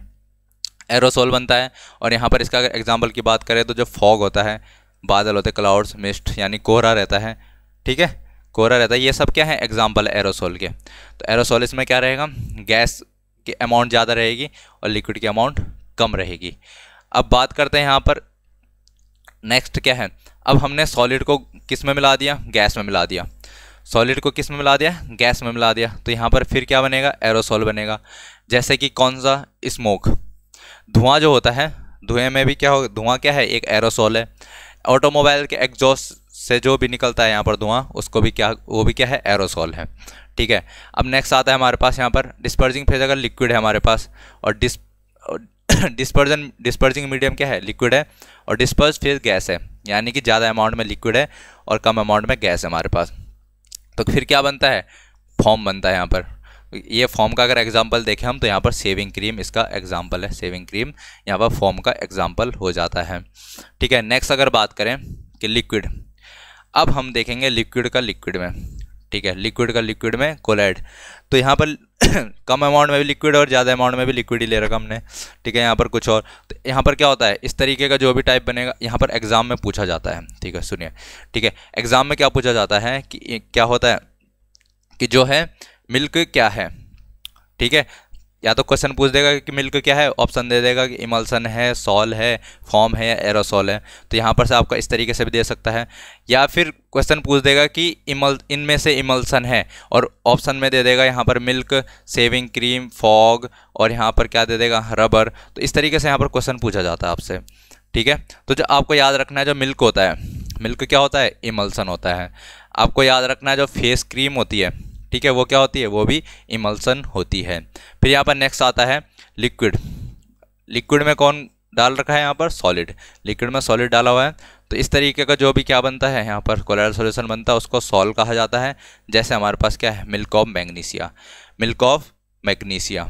S1: एरोसोल बनता है और यहाँ पर इसका अगर एग्जाम्पल की बात करें तो जो फॉग होता है बादल होते क्लाउड्स मिस्ट यानी कोहरा रहता है ठीक है कोहरा रहता है ये सब क्या है एग्जाम्पल एरोसोल के तो एरोसोल इसमें क्या रहेगा गैस की अमाउंट ज़्यादा रहेगी और लिक्विड की अमाउंट कम रहेगी अब बात करते हैं यहाँ पर नेक्स्ट क्या है अब हमने सॉलिड को किस में मिला दिया गैस में मिला दिया सॉलिड को किस में मिला दिया गैस में मिला दिया तो यहाँ पर फिर क्या बनेगा एरोसोल बनेगा जैसे कि कौन सा स्मोक धुआं जो होता है धुएं में भी क्या हो धुआं क्या है एक एरोसोल है ऑटोमोबाइल के एग्जॉस्ट से जो भी निकलता है यहाँ पर धुआं उसको भी क्या वो भी क्या है एरोसोल है ठीक है अब नेक्स्ट आता है हमारे पास यहाँ पर डिस्पर्जिंग फेज अगर लिक्विड है हमारे पास और डिस डिस्पर्जन डिस्पर्जिंग मीडियम क्या है लिक्विड है और डिस्पर्स फिर गैस है यानी कि ज़्यादा अमाउंट में लिक्विड है और कम अमाउंट में गैस है हमारे पास तो फिर क्या बनता है फॉर्म बनता है यहाँ पर ये फॉर्म का अगर एग्जाम्पल देखें हम तो यहाँ पर सेविंग क्रीम इसका एग्जाम्पल है सेविंग क्रीम यहाँ पर फॉर्म का एग्जाम्पल हो जाता है ठीक है नेक्स्ट अगर बात करें कि लिक्विड अब हम देखेंगे लिक्विड का लिक्विड में ठीक है लिक्विड का लिक्विड में कोलाइड तो यहाँ पर कम अमाउंट में भी लिक्विड और ज़्यादा अमाउंट में भी लिक्विड ही ले रखा हमने ठीक है यहाँ पर कुछ और तो यहाँ पर क्या होता है इस तरीके का जो भी टाइप बनेगा यहाँ पर एग्ज़ाम में पूछा जाता है ठीक है सुनिए ठीक है एग्ज़ाम में क्या पूछा जाता है कि क्या होता है कि जो है मिल्क क्या है ठीक है या तो क्वेश्चन पूछ देगा कि मिल्क क्या है ऑप्शन दे देगा कि इमल्सन है सॉल है फॉर्म है या एरोसॉल है तो यहाँ पर से आपका इस तरीके से भी दे सकता है या फिर क्वेश्चन पूछ देगा कि इमल इनमें से इमल्सन है और ऑप्शन में दे देगा यहाँ पर मिल्क सेविंग क्रीम फॉग और यहाँ पर क्या दे देगा रबर तो इस तरीके से यहाँ पर क्वेश्चन पूछा जाता है आपसे ठीक है तो जो आपको याद रखना है जो मिल्क होता है मिल्क क्या होता है इमल्सन होता है आपको याद रखना है जो फेस क्रीम होती है ठीक है वो क्या होती है वो भी इमल्सन होती है फिर यहाँ पर नेक्स्ट आता है लिक्विड लिक्विड में कौन डाल रखा है यहाँ पर सॉलिड लिक्विड में सॉलिड डाला हुआ है तो इस तरीके का जो भी क्या बनता है यहाँ पर कोलाइड सोल्यूशन बनता है उसको सॉल कहा जाता है जैसे हमारे पास क्या है milk of magnesia milk of magnesia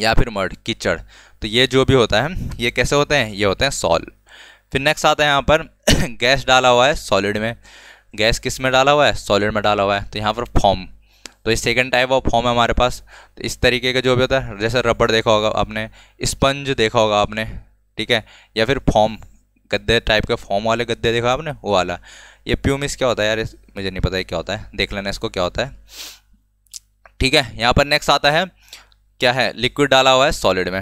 S1: या फिर मर्ड कीचड़ तो ये जो भी होता है ये कैसे होते हैं ये होते हैं सॉल फिर नेक्स्ट आता है यहाँ पर गैस डाला हुआ है सॉलिड में गैस किस में डाला हुआ है सॉलिड में डाला हुआ है तो यहाँ पर फॉर्म तो ये सेकेंड टाइप ऑफ फॉर्म है हमारे पास तो इस तरीके का जो भी होता है जैसे रबड़ देखा होगा आपने स्पंज देखा होगा आपने ठीक है या फिर फॉर्म गद्दे टाइप के फॉर्म वाले गद्दे देखा आपने वो वाला ये प्यूमिस क्या होता है यार मुझे नहीं पता है क्या होता है देख लेना इसको क्या होता है ठीक है यहाँ पर नेक्स्ट आता है क्या है लिक्विड डाला हुआ है सॉलिड में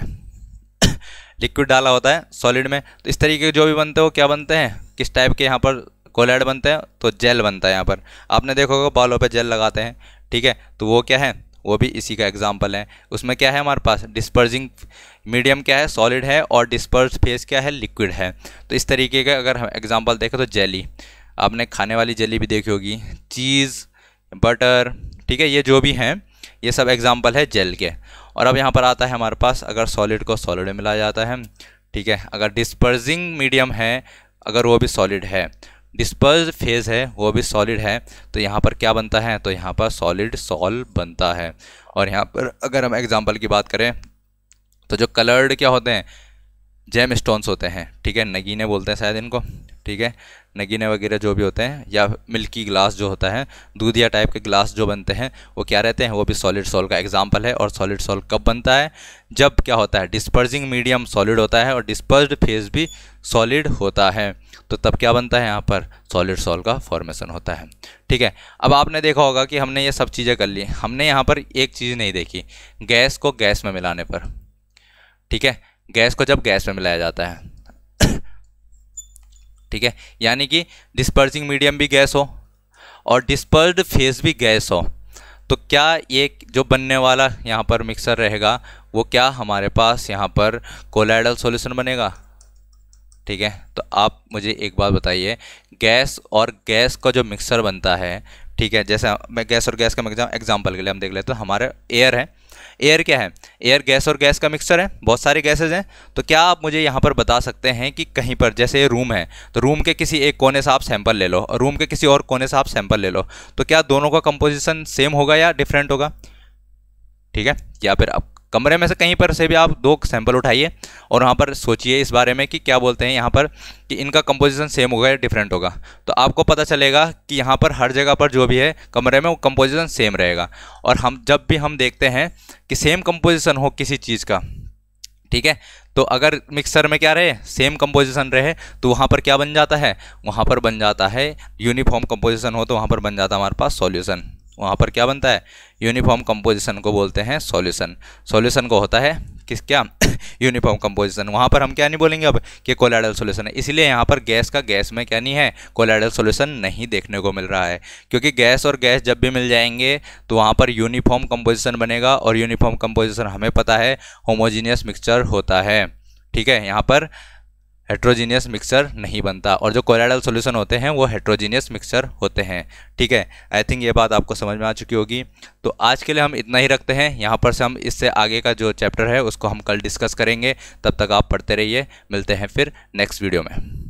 S1: लिक्विड डाला होता है सॉलिड में तो इस तरीके के जो भी बनते हो क्या बनते हैं किस टाइप के यहाँ पर कोलाइड बनते हैं तो जेल बनता है यहाँ पर आपने देखोगे बालों पे जेल लगाते हैं ठीक है तो वो क्या है वो भी इसी का एग्जाम्पल है उसमें क्या है हमारे पास डिस्पर्जिंग मीडियम क्या है सॉलिड है और डिस्पर्स फेस क्या है लिक्विड है तो इस तरीके का अगर हम एग्जाम्पल देखें तो जेली आपने खाने वाली जेली भी देखी होगी चीज़ बटर ठीक है ये जो भी हैं ये सब एग्जाम्पल है जेल के और अब यहाँ पर आता है हमारे पास अगर सॉलिड को सॉलिड मिलाया जाता है ठीक है अगर डिस्पर्जिंग मीडियम है अगर वो भी सॉलिड है डिस्पर्ज फेज़ है वो भी सॉलिड है तो यहाँ पर क्या बनता है तो यहाँ पर सॉलिड सॉल बनता है और यहाँ पर अगर हम एग्ज़ाम्पल की बात करें तो जो कलर्ड क्या होते हैं जेम स्टोन्स होते हैं ठीक है नगीने बोलते हैं शायद इनको ठीक है नगीने वगैरह जो भी होते हैं या मिल्की ग्लास जो होता है दूधिया टाइप के ग्लास जो बनते हैं वो क्या रहते हैं वो भी सॉलिड सॉल का एग्जाम्पल है और सॉलिड सॉल कब बनता है जब क्या होता है डिस्पर्जिंग मीडियम सॉलिड होता है और डिस्पर्ज फेज भी सॉलिड होता है तो तब क्या बनता है यहाँ पर सॉलिड सॉल का फॉर्मेशन होता है ठीक है अब आपने देखा होगा कि हमने ये सब चीज़ें कर ली हमने यहाँ पर एक चीज़ नहीं देखी गैस को गैस में मिलाने पर ठीक है गैस को जब गैस में मिलाया जाता है ठीक है यानी कि डिस्पर्सिंग मीडियम भी गैस हो और डिस्पर्ड फेस भी गैस हो तो क्या ये जो बनने वाला यहाँ पर मिक्सर रहेगा वो क्या हमारे पास यहाँ पर कोलाइडल सॉल्यूशन बनेगा ठीक है तो आप मुझे एक बात बताइए गैस और गैस का जो मिक्सर बनता है ठीक है जैसे मैं गैस और गैस का एग्जाम्पल के लिए हम देख लेते हैं तो हमारे एयर है एयर क्या है एयर गैस और गैस का मिक्सचर है बहुत सारे गैसेज हैं तो क्या आप मुझे यहाँ पर बता सकते हैं कि कहीं पर जैसे ये रूम है तो रूम के किसी एक कोने से आप सैंपल ले लो और रूम के किसी और कोने से आप सैंपल ले लो तो क्या दोनों का कंपोजिशन सेम होगा या डिफरेंट होगा ठीक है या फिर आप कमरे में से कहीं पर से भी आप दो सैंपल उठाइए और वहाँ पर सोचिए इस बारे में कि क्या बोलते हैं यहाँ पर कि इनका कंपोजिशन सेम होगा या डिफरेंट होगा तो आपको पता चलेगा कि यहाँ पर हर जगह पर जो भी है कमरे में वो कंपोजिशन सेम रहेगा और हम जब भी हम देखते हैं कि सेम कंपोजिशन हो किसी चीज़ का ठीक है तो अगर मिक्सर में क्या रहे सेम कंपोजिशन रहे तो वहाँ पर क्या बन जाता है वहाँ पर बन जाता है यूनिफॉर्म कंपोजिशन हो तो वहाँ पर बन जाता है हमारे पास सॉल्यूशन वहाँ पर क्या बनता है यूनिफॉर्म कंपोजिशन को बोलते हैं सॉल्यूशन सॉल्यूशन को होता है किस क्या यूनिफॉर्म कंपोजिशन वहाँ पर हम क्या नहीं बोलेंगे अब कि कोलाइडल सोल्यूशन है इसलिए यहाँ पर गैस का गैस में क्या नहीं है कोलाइडल सोल्यूशन नहीं देखने को मिल रहा है क्योंकि गैस और गैस जब भी मिल जाएंगे तो वहाँ पर यूनिफॉर्म कंपोजिशन बनेगा और यूनिफॉर्म कंपोजिशन हमें पता है होमोजीनियस मिक्सचर होता है ठीक है यहाँ पर हेट्रोजीनियस मिक्सचर नहीं बनता और जो कोलाइडल सॉल्यूशन होते हैं वो हेट्रोजीनियस मिक्सचर होते हैं ठीक है आई थिंक ये बात आपको समझ में आ चुकी होगी तो आज के लिए हम इतना ही रखते हैं यहाँ पर से हम इससे आगे का जो चैप्टर है उसको हम कल डिस्कस करेंगे तब तक आप पढ़ते रहिए मिलते हैं फिर नेक्स्ट वीडियो में